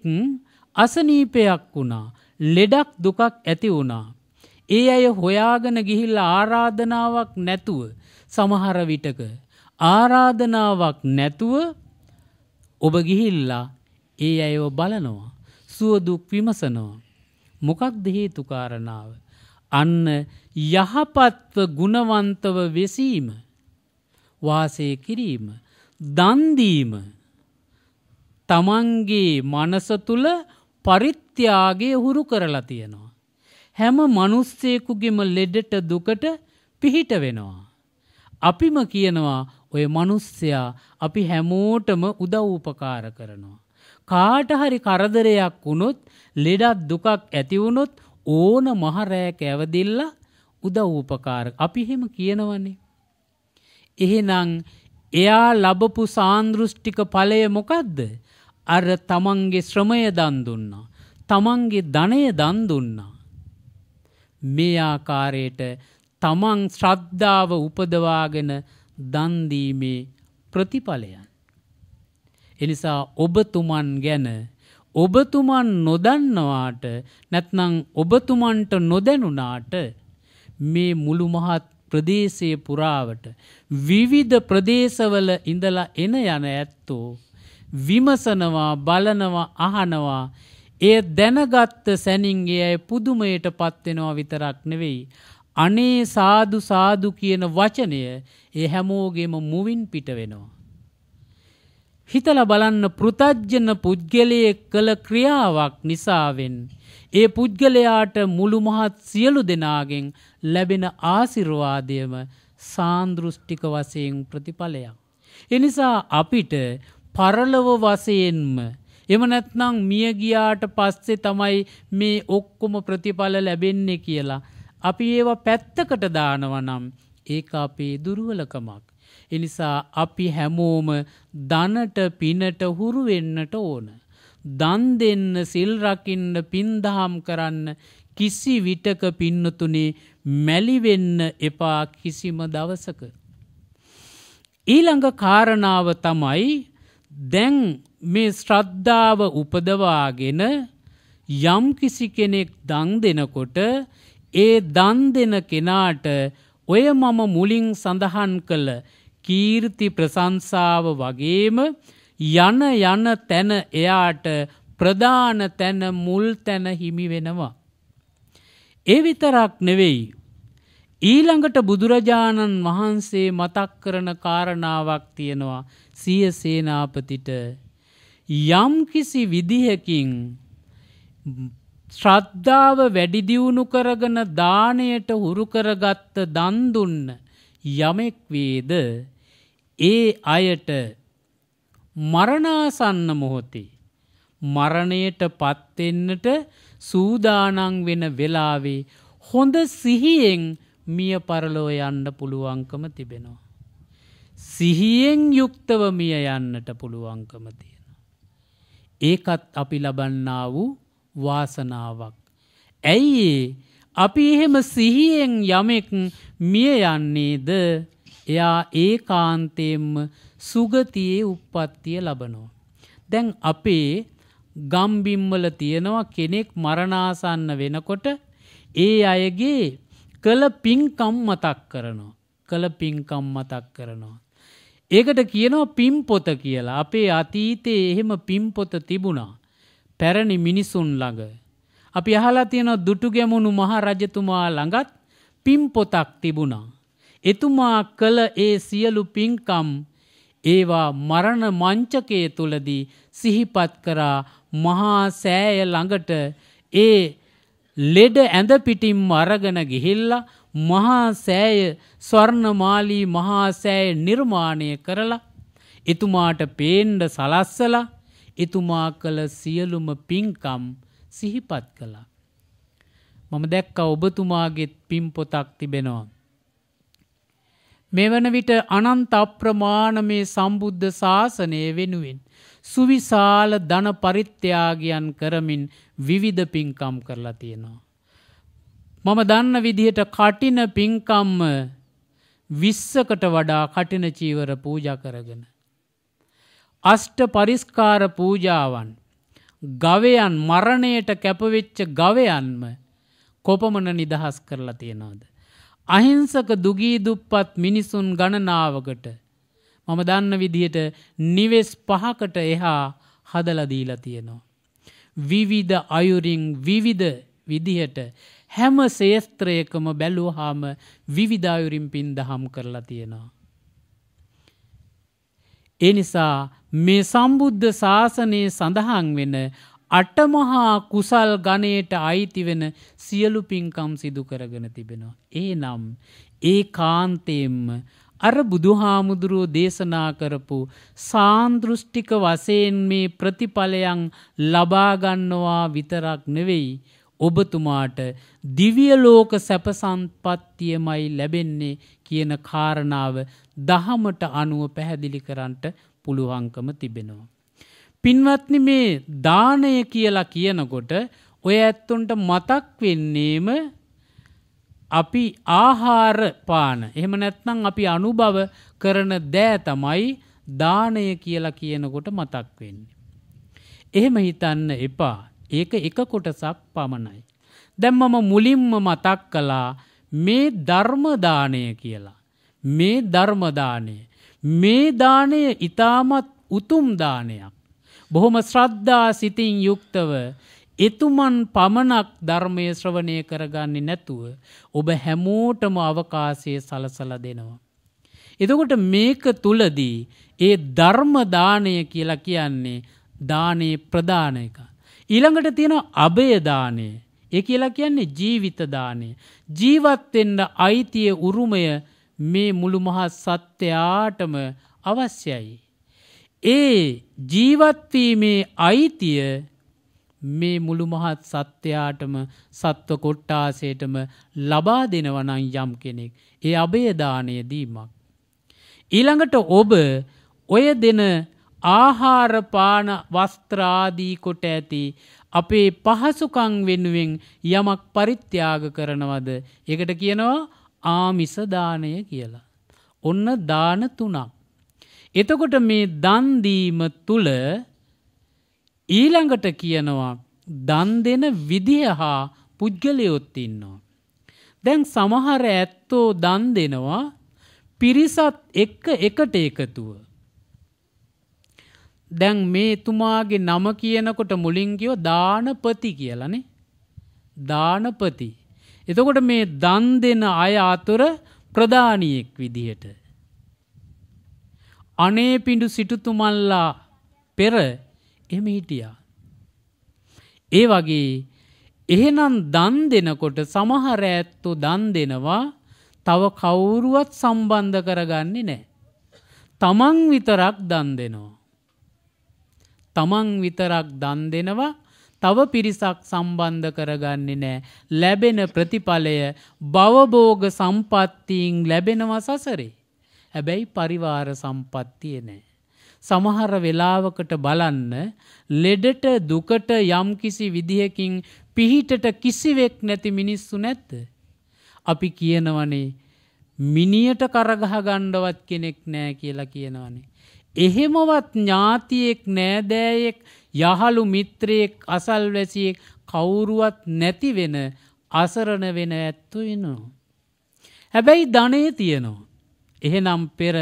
අසනීපයක් වුණා, ලෙඩක් දුකක් ඇති වුණා. ඒ අය හොයාගෙන ගිහිල්ලා ආරාධනාවක් නැතුව සමහර විටක ආරාධනාවක් නැතුව ඔබ ගිහිල්ලා ඒ අයව බලනවා. සුව දුක් විමසනවා. මොකක්ද හේතු කාරණාව? අන්න යහපත්ව ගුණවන්තව වෙසීම වාසය කිරීම. දන්දීම තමන්ගේ මනස තුළ පරිත්‍යාගේ හුරු කරලා තියෙනවා. හැම මනුස්සයෙකුගෙම ලෙඩට දුකට පිහිට වෙනවා. අපිම කියනවා ඔය මනුස්සයා අපි හැමෝටම උදව් උපකාර කරනවා. කාට හරි කරදරයක් වුණොත් ලෙඩක් දුකක් ඇති වුණොත් ඕන මහරෑ කැවදිල්ලා උදව් උපකාර අපි එහෙම කියනවනේ. එහෙනම් එයා ලබපු සාන්දෘෂ්ටික ඵලය මොකද්ද? අර තමන්ගේ ශ්‍රමය දන් දුන්නා. තමන්ගේ ධනය දන් දුන්නා. මේ ආකාරයට තමන් ශ්‍රද්ධාව උපදවාගෙන දන් දීමේ ප්‍රතිඵලයන්. එනිසා ඔබතුමන් ගැන ඔබතුමන් නොදන්නවාට නැත්නම් ඔබතුමන්ට නොදැනුණාට මේ මුළු මහත් ප්‍රදේශය පුරාවට විවිධ ප්‍රදේශවල ඉඳලා එන යන ඇත්තෝ විමසනවා බලනවා අහනවා ඒ දැනගත්ත සැනින්ගේ අය පුදුමයට පත්වෙනවා විතරක් නෙවෙයි අනේ සාදු සාදු කියන වචනය ඒ හැමෝගේම මුවින් පිට වෙනවා හිතල බලන්න පෘතජ්ජන පුද්ගලයේ කළ ක්‍රියාවක් නිසාවෙන් ඒ පුද්ගලයාට මුළු මහත් සියලු දෙනාගෙන් ලැබෙන ආසිරවාදයම සාන්දෘෂ්ටික වසයෙන් ප්‍රතිඵලයක්. එනිසා අපිට පරලව වසයෙන්ම එම නැත්නම් මියගියාට පස්සේ තමයි මේ ඔක්කොම ප්‍රතිඵල ලැබෙන්නේ කියලා. අපි ඒවා පැත්තකට දානවනම් ඒක අපේ දුර්වලකමක්. එනිසා අපි හැමෝම දනට පිනට හුරු වෙන්නට ඕන. දන් දෙන්න සිල් රකින්න පින්දහම් කරන්න කිසි විටක පින්නතුනේ මැලිවෙන්න එපා කිසිම දවසක. ඊළඟ කාරණාව තමයි දැන් මේ ශ්‍රද්ධාව උපදවාගෙන යම් කිසි කෙනෙක් දං දෙනකොට ඒ දන් දෙන කෙනාට ඔය මම මුලින් සඳහන් කළ කීර්ති ප්‍රසංසාව වගේම යන යන තැන එයාට ප්‍රධාන තැන මුල් තැන හිමි වෙනවා. ඒ විතරක් නෙවෙයි ඊළඟට බුදුරජාණන් වහන්සේ මතක් කරන කාරණාවක් තියෙනවා සිය සේනාපතිට යම් කිසි විදිහකින් ශ්‍රද්ධාව වැඩි දියුණු කරගෙන දාණයට හුරු කරගත්ත දන් දුන්න යමෙක් වේද ඒ අයට මරණාසන්න මොහොතේ මරණයට පත් වෙන්නට සූදානං වෙන වෙලාවේ හොඳ සිහියෙන් මිය පරලෝ යන්න පුළුවන්කම තිබෙනවා. සිහියෙන් යුක්තව මිය යන්නට පුළුවන්කම තියෙන. ඒකත් අපි ලබන්නා වූ වාසනාවක්. ඇයි අපි එහෙම සිහියෙන් යමෙක් මිය යන්නේද එයා ඒ කාන්තයෙන්ම සුගතියේ උප්පත්තිය ලබනෝ. දැන් අපේ ගම්බිම්වල තියෙනවා කෙනෙක් මරණාසන්න වෙනකොට ඒ අයගේ කළ පින්කම් මතක් කරනවා. කළ පින්කම් මතක් කරනවා. ඒකට කියනවා පිම්පොත කියලා අපේ අතීතයේ එහෙම පිම්පොත තිබුණා. පැරණි මිනිසුන් ළඟ. අපි අහලා තියෙන දුටු ගැමුණු මහ රජතුමා ළඟත් පිම්පොතක් තිබුණා. එතුමා කළ ඒ සියලු පින්කම් ඒවා මරණ මංචකය තුළදී සිහිපත් කරා මහා සෑය ළඟට ඒ ලෙඩ ඇඳ පිටින්ම අරගෙන ගිහිල්ලා මහා සෑය ස්වර්ණමාලී මහා සෑය නිර්මාණය කරලා එතුමාට පේන්ඩ සලස්සලා එතුමා කළ සියලුම පින්කම් සිහිපත් කළා. මම දැක්ක ඔබතුමාගෙත් පින් පොතක් තිබෙනවා. මෙවන විට අනන්ත අප්‍රමාණ මේ සම්බුද්ධ ශාසනය වෙනුවෙන් සුවිශාල ධන පරිත්‍යාගයන් කරමින් විවිධ පින්කම් කරලා තියෙනවා. මම දන්න විදිහට කටින පින්කම්ම විස්සකට වඩා කටින චීවර පූජා කරගෙන. අෂ්ට පරිස්කාර පූජාවන් ගවයන් මරණයට කැපවෙච්ච ගවයන්ම කොපමන නිදහස් කරලා තියෙනවාද. අහිංසක දුගී දුප්පත් මිනිසුන් ගණනාවකට මම දන්න විදිහට නිවෙස් පහකට එහා හදලා දීලා තියෙනවා. විවිධ අයුරින් විවිධ විදිහට හැම ශේස්ත්‍රයකම බැලුවාම විවිධ අයුරින් පින් දහම් කරලා තියෙනවා. ඒ නිසා මේ සම්බුද්ධ ශාසනයේ සඳහන් වෙන අටමහා කුසල් ගණයට අයිති වෙන සියලු පින්කම් සිදු කරගෙන තිබෙනවා. ඒ නම් ඒ කාන්තයෙන්ම අර බුදුහාමුදුරුවෝ දේශනා කරපු සාන්දෘෂ්ටික වශයෙන් මේ ප්‍රතිඵලයන් ලබාගන්නවා විතරක් නෙවෙයි ඔබතුමාට දිවියලෝක සැපසම්පත්තියමයි ලැබෙන්නේ කියන කාරණාව දහමට අනුව පැහැදිලි කරන්නට පුළුවන්කම තිබෙනවා. පින්වත්නි මේ දානය කියලා කියනකොට ඔය ඇත්තොන්ට මතක් වෙන්නේම අපි ආහාර පාන එහෙම නැත්නම් අපි අනුභව කරන දෑ තමයි දානය කියලා කියනකොට මතක් වෙන්නේ. එහෙම හිතන්න එපා. ඒක එක කොටසක් පමණයි. දැන් මම මුලින්ම මතක් කළා මේ ධර්ම දාණය කියලා. මේ ධර්ම දාණය. මේ දාණය ඊටමත් උතුම් දානයක්. බොහොම ශ්‍රද්ධා සිතින් යුක්තව එතුමන් පමණක් ධර්මය ශ්‍රවණය කරගන්නේ නැතුව ඔබ හැමෝටම අවකාශය සලසල දෙනවා. එතකොට මේක තුලදී ඒ ධර්ම දාණය කියලා කියන්නේ දානේ ප්‍රධාන එක. ඊළඟට තියෙන අබය දාණය. ඒ කියලා කියන්නේ ජීවිත දාණය. ජීවත් වෙන්න අයිතිය උරුමය මේ මුළු මහත් සත්‍යයාටම අවශ්‍යයි. ඒ ජීවත් වීමේ අයිතිය මේ මුළු මහත් සත්‍යයාටම සත්ව කොට්ටාසයටම ලබා දෙනවනං යම් කෙනෙක්. ඒ අභයදානය දීමක්. ඊළඟට ඔබ ඔය දෙන ආහාරපාන වස්ත්‍රාදී කොට ඇති අපේ පහසුකං වෙනුවෙන් යමක් පරිත්‍යාග කරනවද. එකට කියනවා ආමිසදානය කියලා. ඔන්න දාන තුනක්. එතකොට මේ දන්දීම තුළ ඊළඟට කියනවා දන් දෙන විදිහ හා පුද්ගලයොත් ඉන්නවා. දැන් සමහර ඇත්තෝ දන් දෙනවා පිරිසත් එක්ක එකට එකතුව. දැන් මේ තුමාගේ නම කියනකොට මුලින් කියව දානපති කියලානේ. දානපති. එතකොට මේ දන් දෙන අය අතර ප්‍රධානියෙක් විදිහට. අනේ පිඬු සිටුතුමල්ලා පෙර එහෙම හිටියා. ඒ වගේ එහෙනම් දන් දෙනකොට සමහර ඇත්තෝ දන් දෙනවා තව කවුරුවත් සම්බන්ධ කරගන්නේ නැහැ. තමන් විතරක් දන් දෙනවා. තමන් විතරක් දන් දෙනවා තව පිරිසක් සම්බන්ධ කරගන්නේ නැහැ. ලැබෙන ප්‍රතිඵලය භවභෝග සම්පත්තීන් ලැබෙනවා සසරේ. හැබැයි පරිවාර සම්පත්තිය නැහැ. සමහර වෙලාවකට බලන්න ලෙඩට දුකට යම්කිසි විදිහකින් පිහිටට කිසිවෙක් නැති මිනිස්සු නැත්ත. අපි කියනවනේ මිනියට කරගහ ගණ්ඩවත් කෙනෙක් නෑ කියලා කියනවනේ. එහෙමවත් ඥාතියෙක් නෑදෑයෙක් යහළු මිත්‍රයෙක් අසල්වැසියෙක් කවුරුවත් නැති වෙන අසරණ වෙන ඇත්තු වෙනවා. හැබැයි ධනය තියෙනවා. එහෙනම් පෙර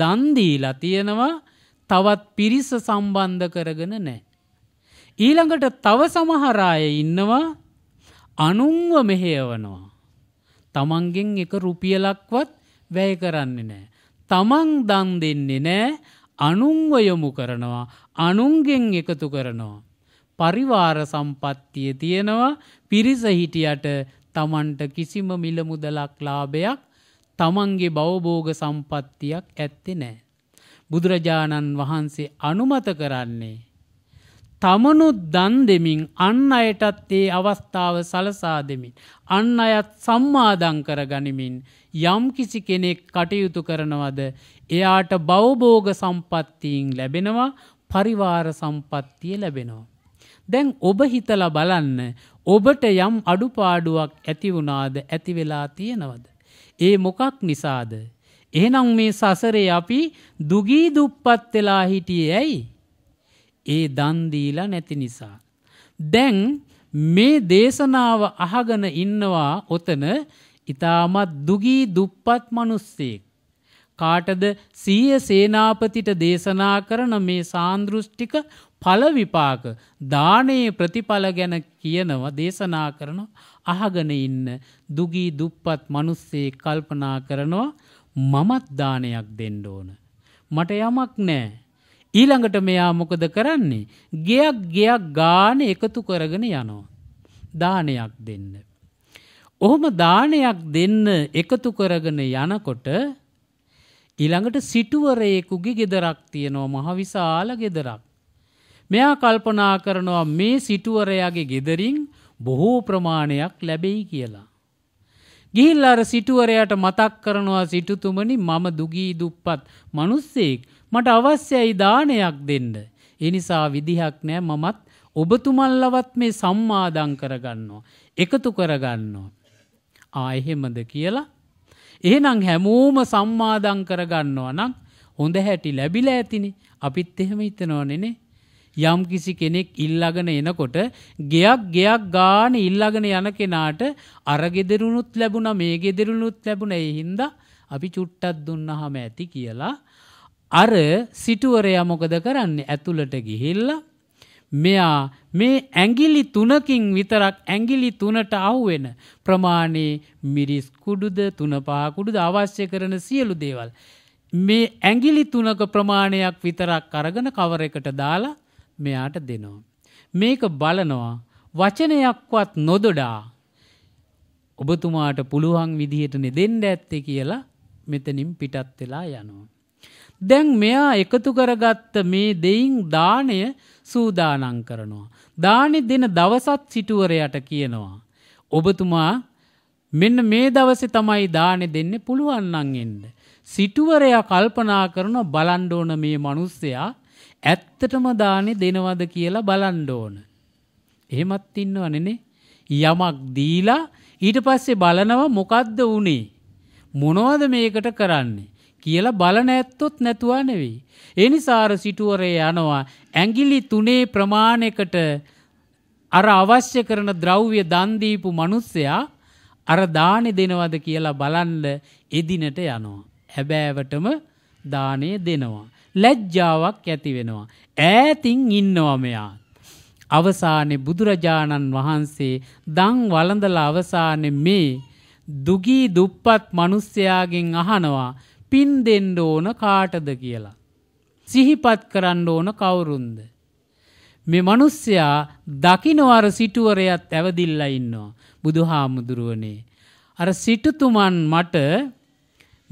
දන්දීලා තියෙනවා තවත් පිරිස සම්බන්ධ කරගෙන නෑ. ඊළඟට තව සමහරාය ඉන්නවා අනුන්ව මෙහෙයවනවා. තමන්ගෙන් එක රුපියලක්වත් වැය කරන්නේ නෑ. තමන් දන් දෙන්නේ නෑ අනුන්ව යොමු කරනවා අනුන්ගෙන් එකතු කරනවා. පරිවාර සම්පත්තිය තියෙනවා පිරිස හිටියට තමන්ට කිසිම මිලමුදලක් ලාභයක් තමන්ගේ බවබෝග සම්පත්තියක් ඇත්තෙ නෑ. බුදුරජාණන් වහන්සේ අනුමත කරන්නේ. තමනුත් දන් දෙමින් අන් අයටත් ඒ අවස්ථාව සලසා දෙමින්. අන් අයත් සම්මාදං කර ගනිමින් යම් කිසි කෙනෙක් කටයුතු කරනවද. එයාට බවබෝග සම්පත්තියෙන් ලැබෙනවා පරිවාර සම්පත්තිය ලැබෙනවා. දැන් ඔබ හිතල බලන්න ඔබට යම් අඩුපාඩුවක් ඇති වුණාද ඇතිවෙලා තියෙනවද. ඒ මොකක් නිසාද. එහෙනම් මේ සසරේ අපි දුගී දුප්පත් වෙලා හිටියේ ඇයි? ඒ දන් දීලා නැති නිසා. දැන් මේ දේශනාව අහගෙන ඉන්නවා ඔතන ඊටමත් දුගී දුප්පත් මිනිස්සෙක්. කාටද සීය සේනාපතිට දේශනා කරන මේ සාන්දෘෂ්ටික ඵල විපාක දානයේ ප්‍රතිඵල ගැන කියනව දේශනා කරන අහගෙන ඉන්න දුගී දුප්පත් මිනිස්සේ කල්පනා කරනවා මමත් දානයක් දෙන්න ඕන. මට යමක් නෑ. ඊළඟට මෙයා මොකද කරන්නේ. ගෙයක් ගෙයක් ගාන එකතු කරගෙන යනවා. දානයක් දෙන්න. ඔහොම දානයක් දෙන්න එකතු කරගෙන යනකොට ඊළඟට සිටුවරයෙකුගේ ගෙදරක් තියෙනවා මහ විශාල ගෙදරක්. මෙයා කල්පනා කරනවා මේ සිටුවරයාගේ ගෙදරින් බොහෝ ප්‍රමාණයක් ලැබෙයි කියලා. ගිහිල්ල අර සිටුවරයට මතක් කරනවා සිටුතුමනි මම දුගී දුප්පත් මිනිස්සෙක් මට අවශ්‍යයි දානයක් දෙන්න. ඒ නිසා විදිහක් නෑ මමත් ඔබතුමල්ලවත් මේ සම්මාදම් කරගන්නවා. එකතු කරගන්නවා. ආ එහෙමද කියලා එහෙනම් හැමෝම සම්මාදම් කරගන්නවා නම් හොඳ හැටි ලැබිලා ඇතිනේ අපිත් එහෙම හිතනවනේ නේ යම් කිසි කෙනෙක් ඉල්ලගෙන එනකොට ගයක් ගයක් ගාන ඉල්ලගෙන යන කෙනාට අර ගෙදරුණුත් ලැබුණා මේ ගෙදරුණුත් ලැබුණා ඒ හින්දා අපි චුට්ටක් දුන්නහම ඇති කියලා අර සිටුවරයා මොකද කරන්නේ ඇතුළට ගිහිල්ලා මෙයා මේ ඇඟිලි තුනකින් විතරක් ඇඟිලි තුනට අහුවෙන ප්‍රමාණයේ මිරිස් කුඩුද තුන පහ කුඩුද අවශ්‍ය කරන සියලු දේවල් මේ ඇඟිලි තුනක ප්‍රමාණයක් විතරක් අරගෙන කවර එකට දාලා මෙයාට දෙනවා. මේක බලනවා වචනයක්වත් නොදොඩා ඔබතුමාට පුළුවන් විදිහට නෙදෙන්ඩ ඇත්තේ කියලා මෙතනින් පිටත් වෙලා යනවා. දැන් මෙයා එකතු කරගත්ත මේ දෙයින් දානය සූදානං කරනවා. දානෙ දෙන දවසත් සිටුවරයට කියනවා. ඔබතුමා මෙන්න මේ දවසෙ තමයි දානෙ දෙන්න පුළුවන්නන් එන්න. සිටුවරයා කල්පනා කරන බලන්ඩෝන මේ මනුස්සයා ඇත්තටම දානේ දෙනවද කියලා බලන්න ඕන. එහෙමත් ඉන්නවනේ යමක් දීලා ඊට පස්සේ බලනවා මොකද්ද උනේ? මොනවද මේකට කරන්නේ? කියලා බලන ඇත්තොත් නැතුවා නෙවෙයි. ඒ නිසා අර සිටුවරේ යනවා ඇඟිලි තුනේ ප්‍රමාණයකට අර අවශ්‍ය කරන ද්‍රව්‍ය දන් දීපු මිනිස්සයා අර දානේ දෙනවද කියලා බලන්න එදිනට යනවා. හැබෑවටම දානේ දෙනවා. ලැජ්ජාවක් ඇති වෙනවා. ඈතින් ඉන්නවා මෙයා. අවසානයේ බුදුරජාණන් වහන්සේ දන් වළඳලා අවසානයේ මේ දුගී දුප්පත් මිනිස්යාගෙන් අහනවා පින් දෙන්න ඕන කාටද කියලා. සිහිපත් කරන්න ඕන කවුරුන්ද? මේ මිනිස්සයා දකින්වර සිටුවරයත් ඇවදිල්ලා ඉන්නවා. බුදුහාමුදුරුවනේ අර සිටුතුමන් මට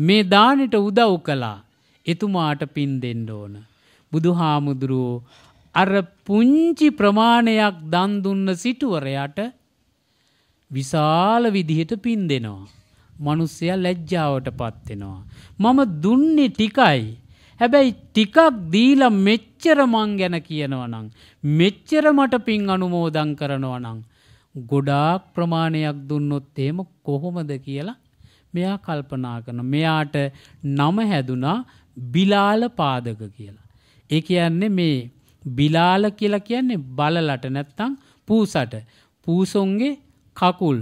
මේ දානෙට උදව් කළා. එතුමාට පින් දෙන්න ඕන. බුදු හාමුදුරුවෝ අර පුංචි ප්‍රමාණයක් දන්දුන්න සිටුවරයට විශාල විදිහට පින් දෙනවා. මනුස්සය ලැජ්ජාවට පත්වෙනවා. මම දුන්නේ ටිකයි. හැබැයි ටිකක් දීලා මෙච්චර මං ගැන කියනවනං. මෙච්චර මට පින් අනුමෝදං කරනවනං. ගොඩාක් ප්‍රමාණයක් දුන්නොත් එහෙම කොහොමද කියලා මෙයා කල්පනා කරන. මෙයාට නම හැදුනා බිලාල පාදක කියලා. ඒ කියන්නේ මේ බිලාල කියලා කියන්නේ බලලට නැත්තං පූසට පූසොන්ගේ කකුල්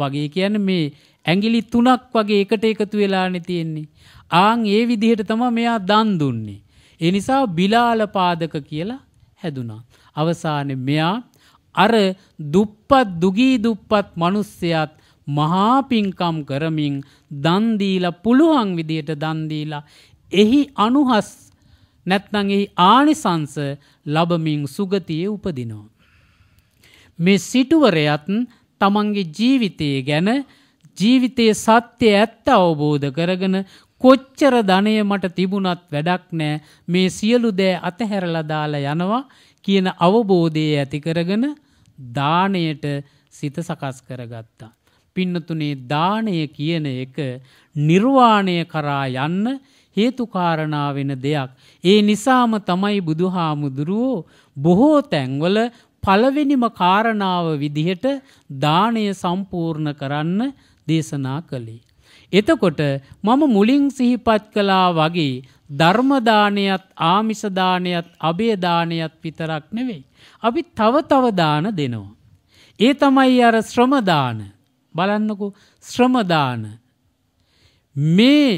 වගේ කියන මේ ඇගිලි තුනක් වගේ එකට එකතු වෙලානෙ තියෙන්නේ. ආං ඒ විදිහට තම මෙයා දන් දුන්නේ. එනිසා බිලාල පාදක කියලා හැදුනා. අවසාන මෙයා අර දුප්පත් දුගී දුප්පත් මනුස්සයත් මහාපින්කම් කරමින් දන්දීලා පුළුවන් විදියට දන්දීලා එහි අනුහස් නැත්නම් එහි ආනිසංස ලබමින් සුගතියේ උපදිනවා. මේ සිටුවරයත් තමන්ගේ ජීවිතය ගැන ජීවිතයේ සත්‍ය ඇත්ත අවබෝධ කරගෙන කොච්චර ධනය මට තිබුණත් වැඩක් නෑ මේ සියලු දෑ අතහැරලා දාලා යනවා කියන අවබෝධය ඇති කරගෙන දාණයට සිත සකස් කරගත්තා. පින්නතුනේ දාණය කියන එක නිර්වාණය කරා යන්න හේතුකාරණා වෙන දෙයක්. ඒ නිසාම තමයි බුදුහාමුදුරුවෝ බොහෝ තැන්වල පළවෙනිම කාරණාව විදිහට දානය සම්පූර්ණ කරන්න දේශනා කළේ. එතකොට මම මුලින් සිහිපත් කළා වගේ ධර්ම දානයත් ආමිෂ දානයත් අබේ දානයත් විතරක් නෙවෙයි. අපි තව තව දාන දෙනවා. ඒ තමයි අර ශ්‍රම දාන. බලන්නකෝ ශ්‍රම දාන. මේ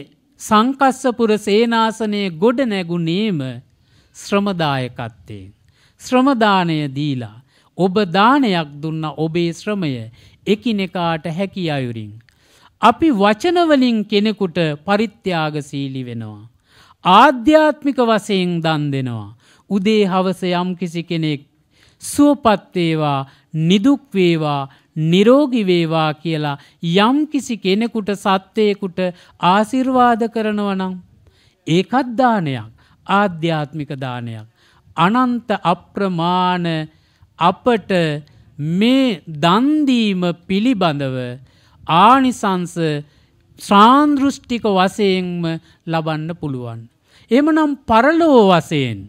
සංකස්සපුර සේනාසනය ගොඩ නැගුණේම ශ්‍රමදායකත්තයෙන්. ශ්‍රමදානය දීලා. ඔබ දානයක් දුන්න ඔබේ ශ්‍රමය එකිනෙකාට හැකි අයුරින්. අපි වචනවලින් කෙනෙකුට පරිත්‍යාගසීලි වෙනවා. ආධ්‍යාත්මික වසයෙන් දන් දෙනවා. උදේ හවස යම් කිසි කෙනෙක් සුවපත්වේවා නිදුක්වේවා නිරෝගි වේවා කියලා යම් කිසි කෙනෙකුට සත්වයකට ආශිර්වාද කරනවා නම් ඒකත් දානයක් ආධ්‍යාත්මික දානයක් අනන්ත අප්‍රමාණ අපට මේ දන්දීම පිළිබඳව ආනිසංස ශ්‍රාන්දෘෂ්ටික වසයෙන්ම ලබන්න පුළුවන්. එමනම් පරලෝ වසයෙන්.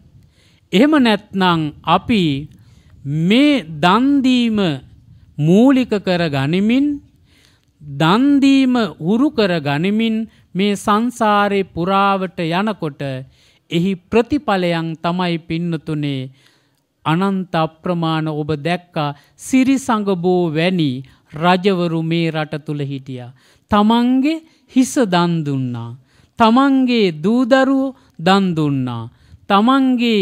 එහෙම නැත්නං අපි මේ දන්දීම මූලික කර ගනිමින් දන්දීම උරු කර ගනිමින් මේ සංසාරේ පුරාවට යනකොට එහි ප්‍රතිඵලයන් තමයි පින්නතුනේ අනන්ත අප්‍රමාණ ඔබ දැක්කා සිරිසඟබෝ වැනි රජවරු මේ රට තුළ හිටියා. තමන්ගේ හිස දන් දුන්නා. තමන්ගේ දූදරුවෝ දන් දුන්නා. තමන්ගේ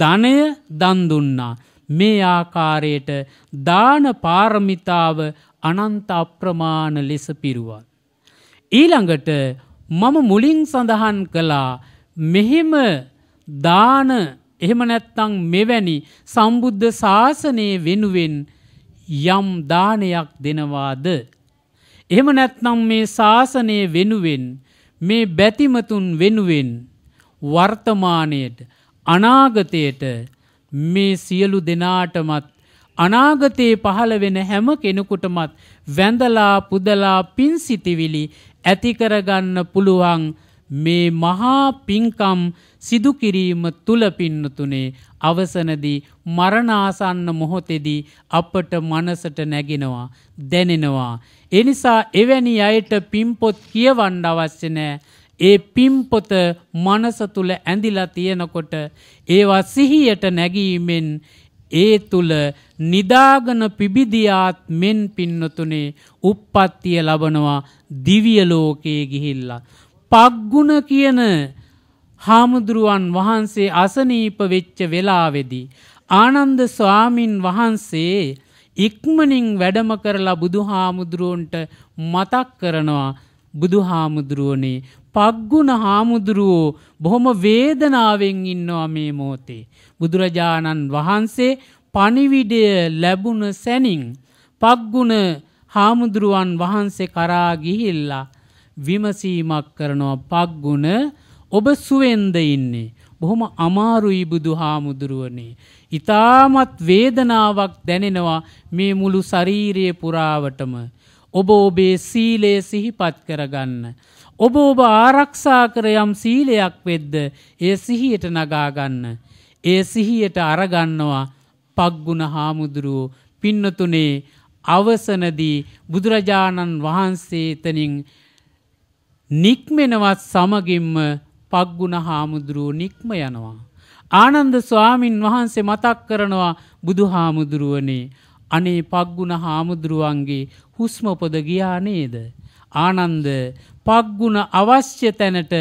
ධනය දන් දුන්නා. මේ ආකාරයට දාන පාරමිතාව අනන්ත අප්‍රමාණ ලෙස පිරුවත්. ඊළඟට මම මුලින් සඳහන් කළා මෙහෙම දාන එහෙම නැත්තං මෙවැනි සම්බුද්ධ ශාසනයේ වෙනුවෙන් යම් දානයක් දෙනවාද. එහෙම නැත්නම් මේ ශාසනය වෙනුවෙන් මේ බැතිමතුන් වෙනුවෙන් වර්තමානයට අනාගතයට මේ සියලු දෙනාටමත් අනාගතයේ පහළ වෙන හැම කෙනෙකුටමත් වැඳලා පුදලා පින්සිතිවිලි ඇති කරගන්න පුළුවන් මේ මහා පින්කම් සිදු කිරීම තුල පින්නතුනේ අවසනදී මරණාසන්න මොහොතේදී අපට මනසට නැගෙනවා දැනෙනවා ඒ නිසා එවැනි අයට පින්පොත් කියවන්න අවශ්‍ය නැහැ ඒ පිම්පොත මනස තුළ ඇඳිලා තියෙනකොට ඒවා සිහියට නැගීමෙන් ඒ තුළ නිදාගන පිබිදියාත් මෙන් පින්නතුනේ උප්පත්තිය ලබනවා දිවියලෝකයේ ගිහිල්ලා. පක්ගුණ කියන හාමුදුරුවන් වහන්සේ අසනීප වෙච්ච වෙලාවෙදී. ආනන්ද ස්වාමින් වහන්සේ ඉක්මනින් වැඩම කරලා බුදු හාමුදුරුවන්ට මතක් කරනවා බුදු හාමුදුරුවනේ පග්ගුණ හාමුදුරුවෝ බොහොම වේදනාවෙන් ඉන්නවා මේ මොහොතේ. බුදුරජාණන් වහන්සේ පණිවිඩය ලැබුණ සැනින් පග්ගුණ හාමුදුරුවන් වහන්සේ කරා ගිහිල්ලා විමසීමක් කරනවා පග්ගුණ ඔබ සුවෙන්ද ඉන්නේ. බොහොම අමාරුයි බුදු හාමුදුරුවනේ. ඉතාමත් වේදනාවක් දැනෙනවා මේ මුළු ශරීරයේ පුරාවටම. ඔබ ඔබේ සීලය සිහිපත් කරගන්න. ඔබ ඔබ ආරක්ෂා කර යම් සීලයක් වෙද්ද ඒ සිහියට නගාගන්න. ඒ සිහියට අරගන්නවා පක්ගුණ හාමුදුරුවෝ පින්නතුනේ අවසනදී බුදුරජාණන් වහන්සේ එතනින් නික්මෙනවත් සමගින්ම පක්ගුණ හාමුදුරුවෝ නික්ම යනවා. ආනන්ද ස්වාමින් වහන්සේ මතක් කරනවා බුදු හාමුදුරුවනේ අනේ පක්ගුණ හාමුදුරුවන්ගේ හුස්මපොද ගියා නේද. ආනන්ද පක්ගුණ අවශ්‍ය තැනට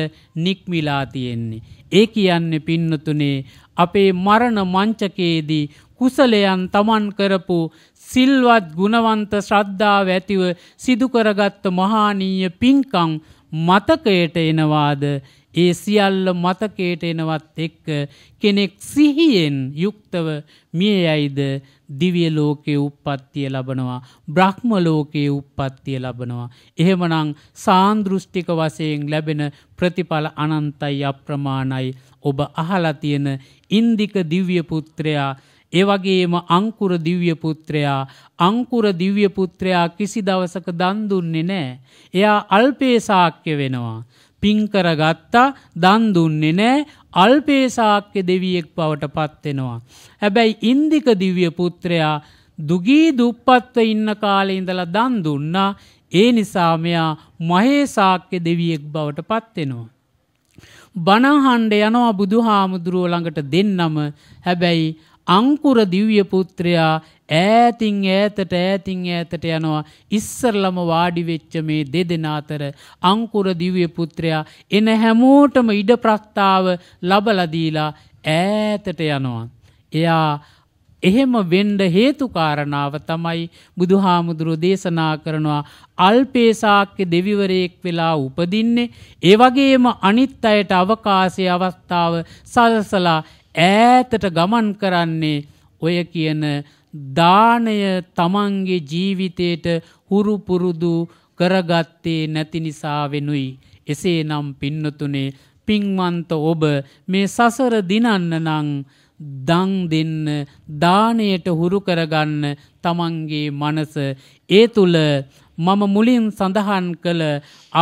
නික්මිලා තියෙන්නේ. ඒ කියන්නේ පින්නතුනේ අපේ මරණ මංචකයේදී කුසලයන් තමන් කරපු සිල්වත් ගුණවන්ත ශ්‍රද්ධාව ඇතිව සිදුකරගත්ත මහානීය පින්කං මතකයට එනවාද ඒ සියල්ල මතකයට එනවත් එක්ක කෙනෙක් සිහියෙන් යුක්තව මිය යයිද දිවිය ලෝකයේ උප්පත්තිය ලබනවා බ්‍රහ්ම ලෝකයේ උප්පත්තිය ලබනවා එහෙමනම් සාන්දෘෂ්ටික වශයෙන් ලැබෙන ප්‍රතිඵල අනන්තයි අප්‍රමාණයි ඔබ අහලා තියෙන ඉන්දික දිව්‍ය පුත්‍රයා ඒ වගේම අංකුර දිව්‍ය පුත්‍රයා අංකුර දිව්‍ය පුත්‍රයා කිසි දවසක දන් දුන්නේ නැහැ. එයා අල්පේ ශාක්‍ය වෙනවා. පින් කරගත්තා දන් දුන්නේ නෑ අල්පේසාක්‍ය දෙවියෙක් බවට පත්වෙනවා. හැබැයි ඉන්දික දිව්‍ය පුත්‍රයා දුගී දුප්පත්ව ඉන්න කාලේ ඉඳලා දන් දුන්නා ඒ නිසා මෙයා මහේසාක්‍ය දෙවියෙක් බවට පත්වෙනවා. බණහන්ඩ යනවා බුදු හාමුදුරුව ළඟට දෙන්නම හැබැයි අංකුර දිව්‍ය පුත්‍රයා ඈතින් ඈතට ඈතින් ඈතට යනවා ඉස්සරලම වාඩි වෙච්ච මේ දෙදෙනා අතර අංකුර දිව්‍ය පුත්‍රයා එන හැමෝටම ඉඩ ප්‍රස්තාව ලබලා දීලා ඈතට යනවා එයා එහෙම වෙන්ඩ හේතුකාරණාව තමයි බුදුහාමුදුරු දේශනා කරනවා අල්පේසාක්‍ය දෙවිවරයෙක් වෙලා උපදින්නේ ඒ වගේම අනිත් අයට අවකාශය අවස්ථාව සලසලා ඈතට ගමන් කරන්නේ ඔය කියන දානය තමන්ගේ ජීවිතයට හුරුපුරුදු කරගත්තේ නැති නිසා වෙනුයි. එසේ නම් පින්නතුනේ පින්වන්ත ඔබ මේ සසර දිනන්න නං දං දෙන්න දානයට හුරු කරගන්න තමන්ගේ මනස ඒ තුළ මම මුලින් සඳහන් කළ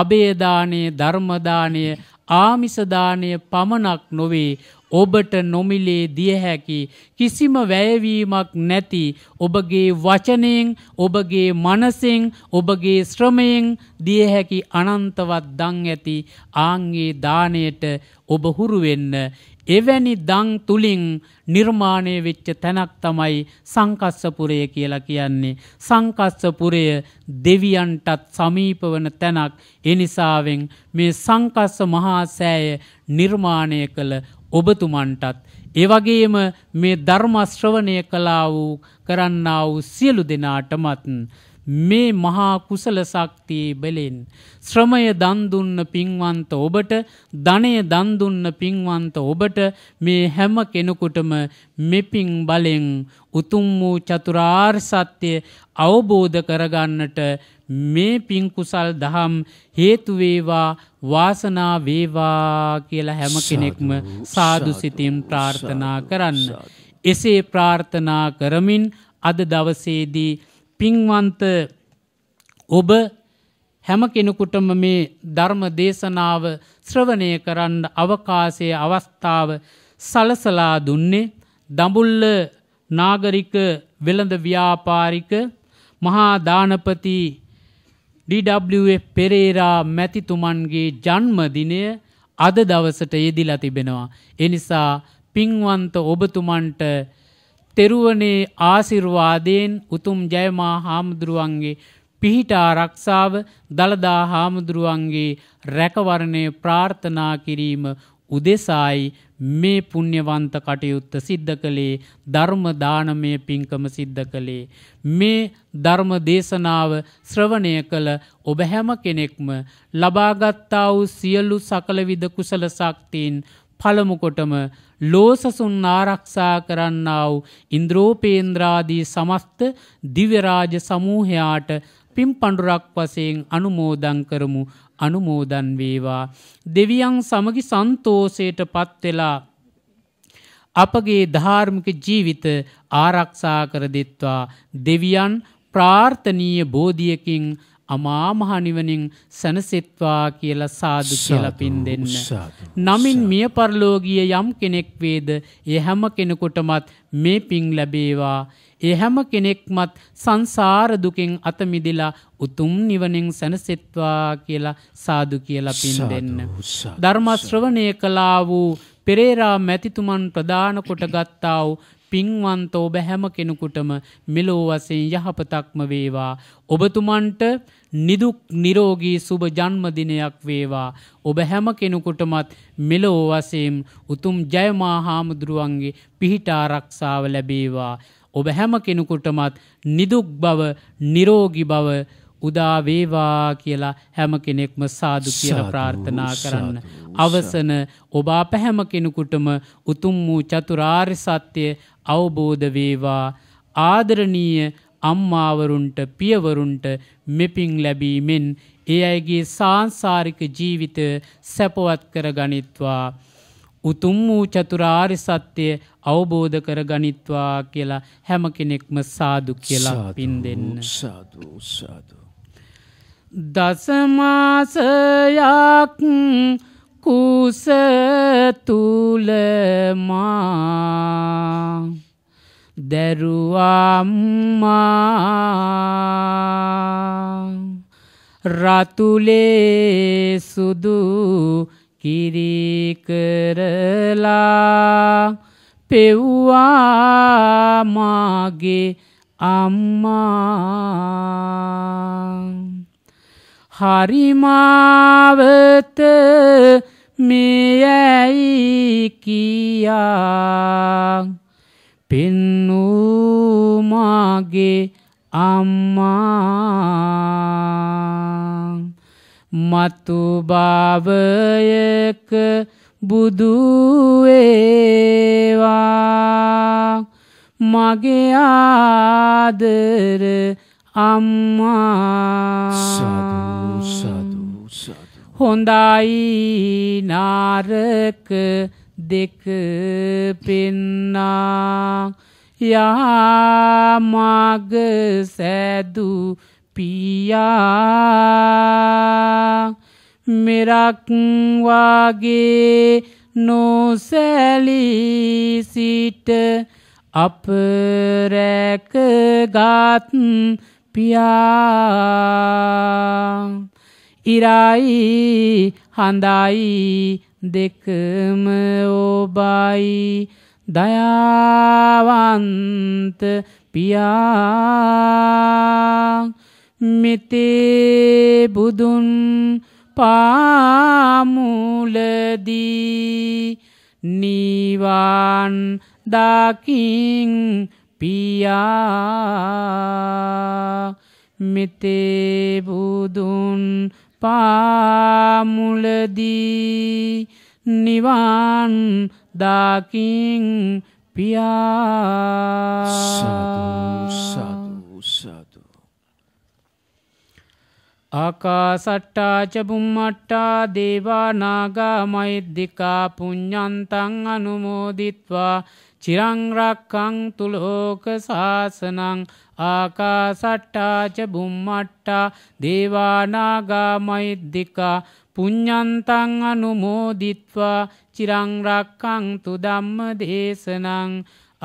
අබේදානය ධර්මදානය ආමිසදානය පමණක් නොවේ ඔබට නොමිලේ දිය හැකි කිසිම වැයවීමක් නැති ඔබගේ වචනයෙන් ඔබගේ මනසෙන් ඔබගේ ශ්‍රමයෙන් දිය හැකි අනන්තවත් දන් ඇති ආන්ගේ දාණයට ඔබ හුරු වෙන්න එවැනි දං තුලින් නිර්මාණය වෙච්ච තැනක් තමයි සංකස්සපුරය කියලා කියන්නේ. සංකස්සපුරය දෙවියන්ටත් සමීපවන තැනක් එනිසාවෙන් මේ සංකස්ස මහා සෑය නිර්මාණය කළ ඔබතුමන්ටත් එවගේම මේ ධර්මශ්‍රවණය කලා වූ කරන්නා වූ සියලු දෙනාටමත් මේ මහා කුසල ශක්තියේ බලෙන් ශ්‍රමය දන් දුන්න පින්වන්ත ඔබට ධනය දන් දුන්න පින්වන්ත ඔබට මේ හැම කෙනෙකුටම මෙපින් බලෙන් උතුම් වූ චතුරාර්ය සත්‍ය අවබෝධ කරගන්නට මේ පින්කුසල් දහම් හේතුවේවා වාසනා වේවා කියලා හැම කෙනෙක්ම සාදුසිතින් ප්‍රාර්ථනා කරන්න. එසේ ප්‍රාර්ථනා කරමින් අද දවසේදී පින්වන්ත ඔබ හැම කෙනෙකුටම මේ ධර්ම දේශනාව ශ්‍රවණය කරන්න අවකාශය අවස්ථාව සලසලා දුන්නේ දඹුල්ල නාගරික වෙළඳ ව්‍යාපාරික මහා දානපති ඩඩ පෙරේරා මැතිතුමන්ගේ ජන්මදිනය අද දවසට යෙදිලා තිබෙනවා. එනිසා පින්වන්ත ඔබතුමන්ට තෙරුවනේ ආසිර්වාදයෙන් උතුම් ජයමා හාමුදුරුවන්ගේ පිහිටා රක්ෂාව දළදා හාමුදුරුවන්ගේ රැකවරණය ප්‍රාර්ථනා කිරීම උදෙසායි මේ පුුණ්්‍යවන්ත කටයුත්ත සිද්ධ කළේ ධර්ම දානමය පින්කම සිද්ධ කළේ. මේ ධර්ම දේශනාව ශ්‍රවණය කළ ඔබ හැම කෙනෙක්ම ලබාගත්තා වූ සියල්ලු සකලවිද කුසල සක්තිීන් පළමුකොටම ලෝසසුන් ආරක්ෂා කරන්නාව ඉන්ද්‍රෝපේන්ද්‍රාදී සමස්ත දිවරාජ සමූහයාට පින් පඬුරක් වශයෙන් අනුමෝදන් කරමු අනුමෝදන් වේවා දෙවියන් සමගි සන්තෝෂයට පත් වෙලා අපගේ ධාර්මික ජීවිත ආරක්ෂා කර දෙත්වා දෙවියන් ප්‍රාර්ථනීය බෝධියකින් අමා මහ නිවනින් සැනසෙත්වා කියලා සාදු කියලා පින් දෙන්න. නමින් මිය පරලෝකීය යම් කෙනෙක් වේද, ඒ හැම කෙනෙකුටමත් මේ පින් ලැබේවා. ඒ හැම කෙනෙක්මත් සංසාර දුකෙන් අත මිදලා උතුම් නිවනෙන් සැනසෙත්වා කියලා සාදු කියලා පින් දෙන්න. ධර්ම ශ්‍රවණය කළා වූ පෙරේරා මැතිතුමන් ප්‍රදාන කොටගත්තා වූ පින්වන්ත ඔබ හැම කෙනෙකුටම මෙලෝ වශයෙන් යහපතක්ම වේවා ඔබතුමන්ට නිදුක් නිරෝගී සුබ ජන්මදිනයක් වේවා ඔබ හැම කෙනෙකුටමත් මෙලෝ වශයෙන් උතුම් ජයමා හාමුදුරුවන්ගේ පිහිට ආරක්ෂාව ලැබේවා ඔබ හැම කෙනෙකුටමත් නිදුක් බව නිරෝගි බව උදා වේවා කියලා හැම කෙනෙක්ම සාදු කියලා ප්‍රාර්ථනා කරන්න. අවසන ඔබ අප හැම කෙනෙකුටම උතුම් වූ චතුරාර්ය සත්‍ය අවබෝධ වේවා. ආදරණීය අම්මාවරුන්ට පියවරුන්ට මෙපින් ලැබීමෙන් ඒ අයගේ සාංසාරික ජීවිත සැපවත් කර ගනිත්වා. උතුම් වූ චතුරාර් සත්‍යය අවබෝධ කර ගනිත්වා කියලා හැම කෙනෙක්ම සාදු කියලා පින් දෙන්න සාදුසාදු. දසමාසයක් කුස තුලමා දැරුවම්මා රතුලේ සුදු කිරි කරලා පෙව්වා මාගේ අම්මා හරිමාවත මෙයැයි කියා පෙන්නූ මාගේ අම්මා මතුභාවයක බුදුවේවා මගේ ආදර අම්මා හොඳයි නාරක දෙක පෙන්නා යාමාග සැදූ පියා මෙරක්වාගේ නොසැලී සිට අප රැකගත් පියා ඉරයි හඳයි දෙකම ඔබයි දයාවන්ත පියා මෙතේ බුදුන් පාමුලදී නිවන් දකින් පියා මෙතේ බුදුන් පාමුලදී නිවන් දකින් පියා සාදු සාදු ආකාසට්ටාච බුම්මට්ටා දේවා නාග මෛද්దికා පුඤ්ඤන්තං අනුමෝදිත්වා චිරං රක්ඛං තුලෝක සාසනං ආකාසට්ටාච බුම්මට්ටා දේවා නාග මෛද්దికා පුඤ්ඤන්තං අනුමෝදිත්වා චිරං රක්ඛං තු ධම්ම දේශනං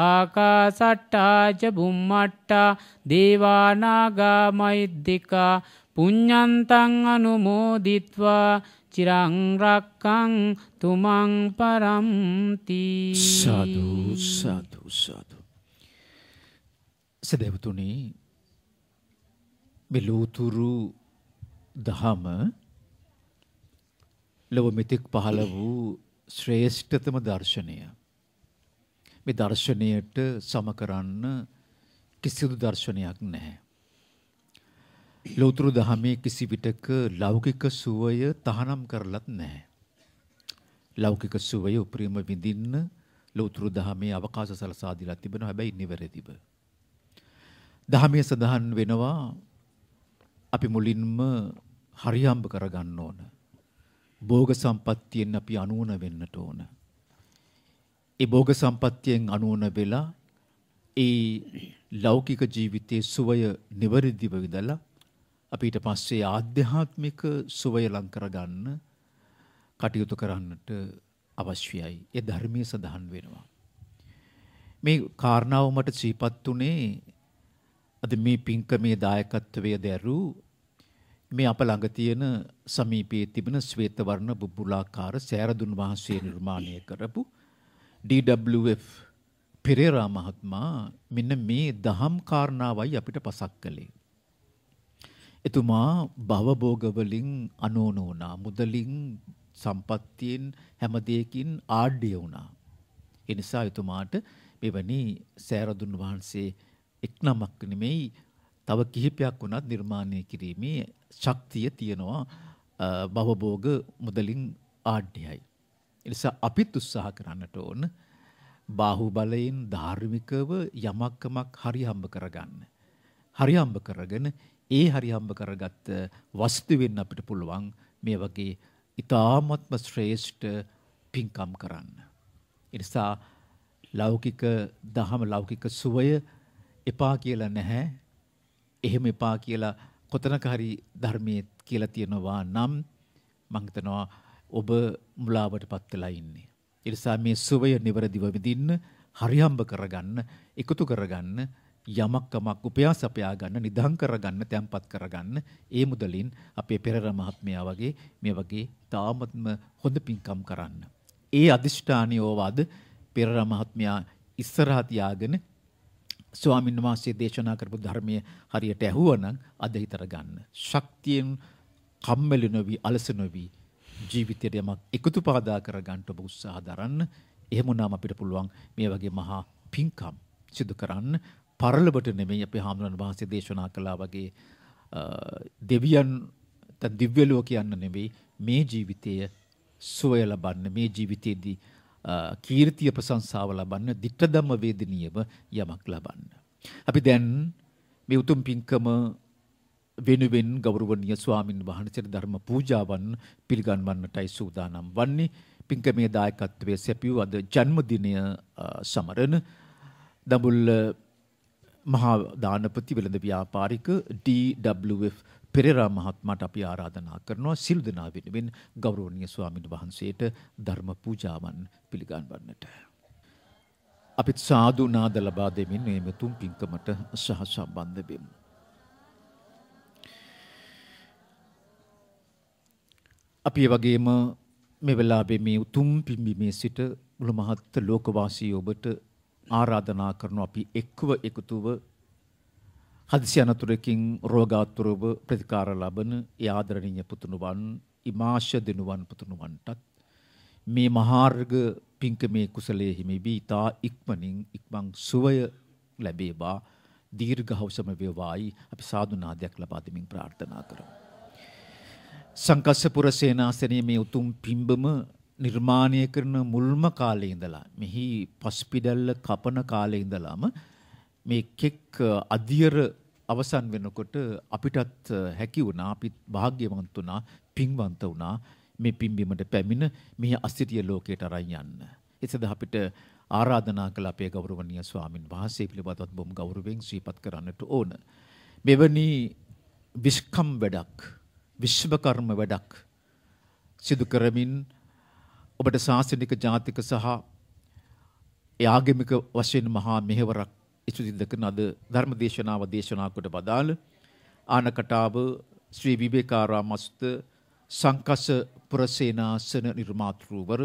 ආකාසට්ටාච බුම්මට්ටා දේවානාගා මෛද්దికා පුඤ්ඤන්තං අනුමෝදිත්වා චිරං රක්කං තුමන් පරම්ති සාදු සාදු සාදු සදේවතුනි මේ ලෝතුරු දහම ලොව මෙතෙක් පහළ වූ ශ්‍රේෂ්ඨතම දර්ශනය මේ දර්ශනයට සම කරන්න කිසිදු දර්ශනයක් නැහැ ලෞතර දහමේ කිසි විටක ලෞකික සුවය තහනම් කරලත් නැහැ. ලෞකික සුවය උපරිම විඳින්න ලෞතර දහමේ අවකාශ සලසා දීලා තිබෙනවා හැබැයි නිවැරදිව. දහමේ සඳහන් වෙනවා අපි මුලින්ම හරියම්බ කරගන්න ඕන. භෝග සම්පත්තියෙන් අපි අනුවන වෙන්නට ඕන. ඒ භෝග සම්පත්තියෙන් අනුවන වෙලා ඒ ලෞකික ජීවිතයේ සුවය නිවැරදිව විඳලා අපි ඊට පස්සේ ආධ්‍යාත්මික සුවය ලං කරගන්න කටයුතු කරන්නට අවශ්‍යයි. ඒ ධර්මයේ සඳහන් වෙනවා. මේ කාරණාව මට සිහිපත් උනේ අද මේ පින්කමේ දායකත්වයේ දැරූ මේ අප ළඟ තියෙන සමීපයේ තිබෙන ශ්වේතවර්ණ බුබුලාකාර සෑරදුන් වහන්සේ නිර්මාණය කරපු DWF පෙරේරා මහත්මයා මෙන්න මේ දහම් කාරණාවයි අපිට පසක් කළේ. එතුමා භවභෝග වලින් අනෝන වුණා. මුදලින් සම්පත්තියෙන් හැම දෙයකින් ආඩ්‍ය වුණා. ඒ නිසා එතුමාට මෙවැනි සෑරදුන් වහන්සේ එක්නමක් නෙමෙයි තව කිහිපයක් වුණත් නිර්මාණය කිරීමේ ශක්තිය තියෙනවා භවභෝග මුදලින් ආඩ්‍යයි. ඒ නිසා අපිත් උත්සාහ කරන්නට ඕන බාහුබලයෙන් ධාර්මිකව යමක්කමක් හරි හම්බ කරගන්න. හරි හම්බ කරගෙන ඒ හරි හම්බ කරගත්ත වස්තු වෙන්න අපිට පුළුවන් මේ වගේ ඊ타මත්ම ශ්‍රේෂ්ඨ පින්කම් කරන්න. ඒ නිසා ලෞකික දහම ලෞකික සුවය එපා කියලා නැහැ. එහෙම එපා කියලා කොතනක හරි ධර්මයේ කියලා තියෙනවා නම් මං හිතනවා ඔබ මුලාවටපත් වෙලා ඉන්නේ. ඒ නිසා මේ සුවය નિවරදිව විඳින්න, හරියම්බ කරගන්න, එකතු කරගන්න යමක් කමක් උපයාස අපයා ගන්න නිදහම් කරගන්න තැම්පත් කරගන්න ඒ මුදලින් අපේ පෙරර මහත්මයා වගේ මේ වගේ තාමත්ම හොඳ පින්කම් කරන්න. ඒ අදිෂ්ඨානියෝවාද පෙරර මහත්මයා ඉස්සරහ තියාගෙන ස්වාමීන් වහන්සේ දේශනා කරපු ධර්මයේ හරියට ඇහුවනම් අද හිතර ගන්න. ශක්තියෙන් කම්මැලි නොවි අලස නොවි ජීවිතයට යමක් එකතු පාදා කරගන්න ඔබ උත්සාහ දරන්න. එහෙම නම් අපිට පුළුවන් මේ වගේ මහා පින්කම් සිදු කරන්න පරලබට නෙමෙයි අපේ හාමුදුරන් වහන්සේ දේශනා කළා වගේ දෙවියන් නැත්නම් දිව්‍යලෝ කියන්න නෙමෙයි මේ ජීවිතයේ සුවය ලබන්න මේ ජීවිතයේදී කීර්තිය ප්‍රශංසාව ලබන්න ditthadhamma වේදනීයම යමක් ලබන්න. අපි දැන් මේ උතුම් පින්කම වෙනුවෙන් ගෞරවනීය ස්වාමින් වහන්සේට ධර්ම පූජාවන් පිළිගන්වන්නටයි සූදානම් වන්නේ. පින්කමේ දායකත්වයේ සැපියු අද ජන්මදිනය සමරන දඹුල්ල මහා දානපති වෙළඳ ව්‍යාපාරික DWF පෙරේරා මහත්මයාට අපි ආරාධනා කරනවා සිළු දෙනා වෙනුවෙන් ගෞරවනීය ස්වාමීන් වහන්සේට ධර්ම පූජාවන් පිළිගන්වන්නට. අපිත් සාදු නාද ලබා දෙමින් මේ මෙතුම් පින්කමට සහ සම්බන්ධ වෙමු. අපි වගේම මේ වෙලාවේ මේ උතුම් පිම්බීමේ සිට මුළු මහත් ලෝකවාසී ඔබට ආරාධනා කරනවා අපි එක්ව එකතුව හදිසි අනතුරකින් රෝගාතුරව ප්‍රතිකාර ලබන ඒ ආදරණීය පුතුණුවන් ඉමාශ දිනුවන් පුතුණුවන්ටත් මේ මහාර්ග පිංකමේ කුසලයේ හිමිවි තා ඉක්මනින් ඉක්මන් සුවය ලැබේවා දීර්ඝවසම වේවායි අපි සාදු නාදයක් ලබා දෙමින් ප්‍රාර්ථනා කරමු සංකස්සපුර සේනාසනයේ මේ උතුම් පිම්බම නිර්මාණය කරන මුල්ම කාලේ ඉඳලා මෙහි පස්පිඩල්ල කපන කාලේ ඉඳලාම මේ කෙක් අධියර අවසන් වෙනකොට අපිටත් හැකි වුණා අපිත් වාග්යවන්ත වුණා පින්වන්ත වුණා මේ පිම්බීමට පැමිණ මේ අස්තිරිය ලෝකයට අරන් යන්න. ඒ සඳහා අපිට ආරාධනා කළ අපේ ගෞරවනීය ස්වාමින් වහන්සේ පිළිබඳවත් බොහොම ගෞරවයෙන් සිහිපත් කරන්නට ඕන. මෙවැනි විස්කම් වැඩක්, විශ්වකර්ම වැඩක් සිදු කරමින් ඔබට ශාසනික ජාතික සහ යාගමික වශයෙන් මහා මෙහෙවරක් ඉසුසිද්ධ කරන අද ධර්ම දේශනාව දේශනා කොට බදාළ ආනකටාව ශ්‍රී විවේකාරා මස්ත සංකස පුරසේනාසන නිර්මාතෘවර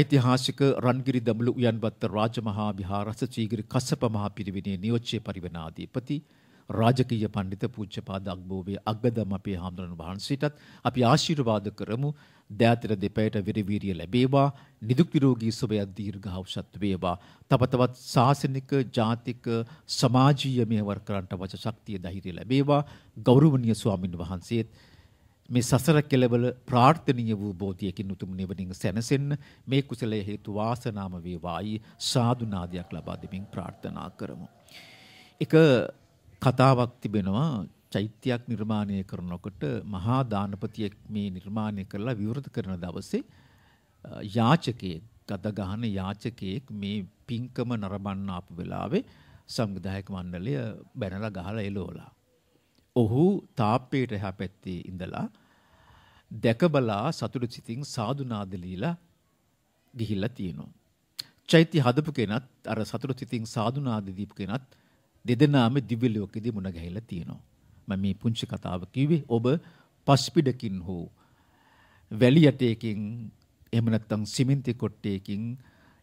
ඓතිහාසික රන්ගිරි දඹුළු උයන්වත්ත රාජමහා විහාරස චීගිරි කස්සප මහා පිරිවෙනේ නියෝජ්‍ය පරිවනාධිපති රාජකීය පණ්ඩිත පූජ්‍යපාද අග්බෝවේ අග්ගදම් අපේ හාමුදුරන් වහන්සේටත් අපි ආශිර්වාද කරමු. දෑතර දෙපයට විරවීරිය ලැබේවා. නිදුක් නිරෝගී සුවය දීර්ඝායුෂත් වේවා. තව තවත් සාසනික, ජාතික, සමාජීය මෙහෙවර කරන්නට වච ශක්තිය ධෛර්යය ලැබේවා. ගෞරවනීය ස්වාමින් වහන්සේත් මේ සසර කෙලවල ප්‍රාර්ථනීය වූ බෝධියකින් උතුම් නිවනින් සැනසෙන්න මේ කුසලයේ හේතු වාසනාම වේවායි සාදු නාදයක් ලබා දෙමින් ප්‍රාර්ථනා කරමු. එක කතාවක් තිබෙනවා චෛත්‍යයක් නිර්මාණය කරනකොට මහා දානපතියෙක් මේ නිර්මාණය කරලා විවෘත කරන දවසේ යාචකයෙක් ගත ගහන යාචකයෙක් මේ පින්කම නරඹන්න ආපු වෙලාවේ සංවිධායක මණ්ඩලය බැනලා ගහලා එලෝලා. ඔහු තාප්පේට එහා පැත්තේ ඉඳලා දැකබලා සතුටු සිතින් සාදු නාද ලීලා ගිහිල්ලා තියෙනවා. චෛත්‍ය හදපු කෙනත් අර සතුටු සිතින් සාදු නාද දීපු කෙනත් දෙදෙනාම දිව්‍ය ලෝකෙදී මුණ ගැහිලා තියෙනවා. මම මේ පුංචි කතාව කිව්වේ ඔබ පස්පිඩකින් හෝ වැලි යටයකින් එහෙම නැත්නම් සිමෙන්ති කොට්ටයකින්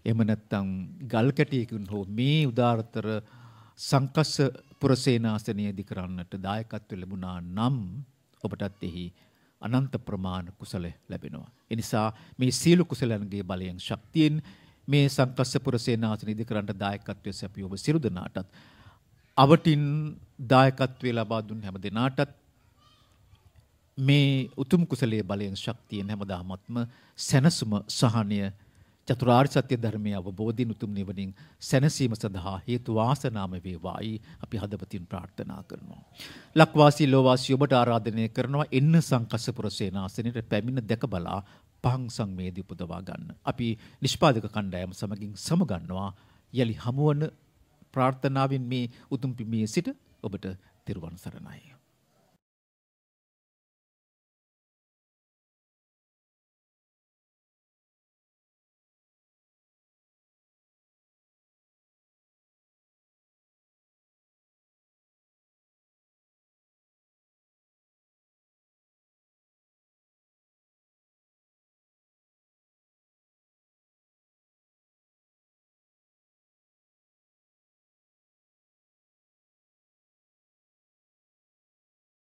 එහෙම නැත්නම් ගල් කැටයකින් හෝ මේ උදාරතර සංකස්ස පුරසේනාසනය ඉදි කරන්නට දායකත්ව ලැබුණා නම් ඔබටත් එහි අනන්ත ප්‍රමාණ කුසල ලැබෙනවා. ඒ නිසා මේ සීල කුසලයන්ගේ බලයෙන් ශක්තියෙන් මේ සංකස්ස පුරසේනාසනය ඉදි කරන්නට දායකත්වයේ සැපිය ඔබ සිරු දනාටත් අවටින් දායකත්වය ලබා දුන් හැම දෙනාටත් මේ උතුම් කුසලයේ බලයෙන් ශක්තියෙන් හැමදාමත්ම සැනසුම සහනය චතුරාර්ය සත්‍ය ධර්මයේ අවබෝධින් උතුම් නිවනින් සැනසීම සඳහා හේතු වාසනාම වේවායි අපි හදවතින් ප්‍රාර්ථනා කරනවා. ලක්වාසී ලෝවාසී ඔබට ආරාධනය කරනවා එන්න සංකස්සපුර සේනාසනෙට පැමිණ දැක බලා පහන් සංවේදී උපදවා ගන්න. අපි නිෂ්පාදක කණ්ඩායම සමගින් සමගන්නවා යලි හමුවන ප්‍රාර්ථනාවෙන් මේ උතුම් පිමියේ සිට ඔබට තෙරුවන් සරණයි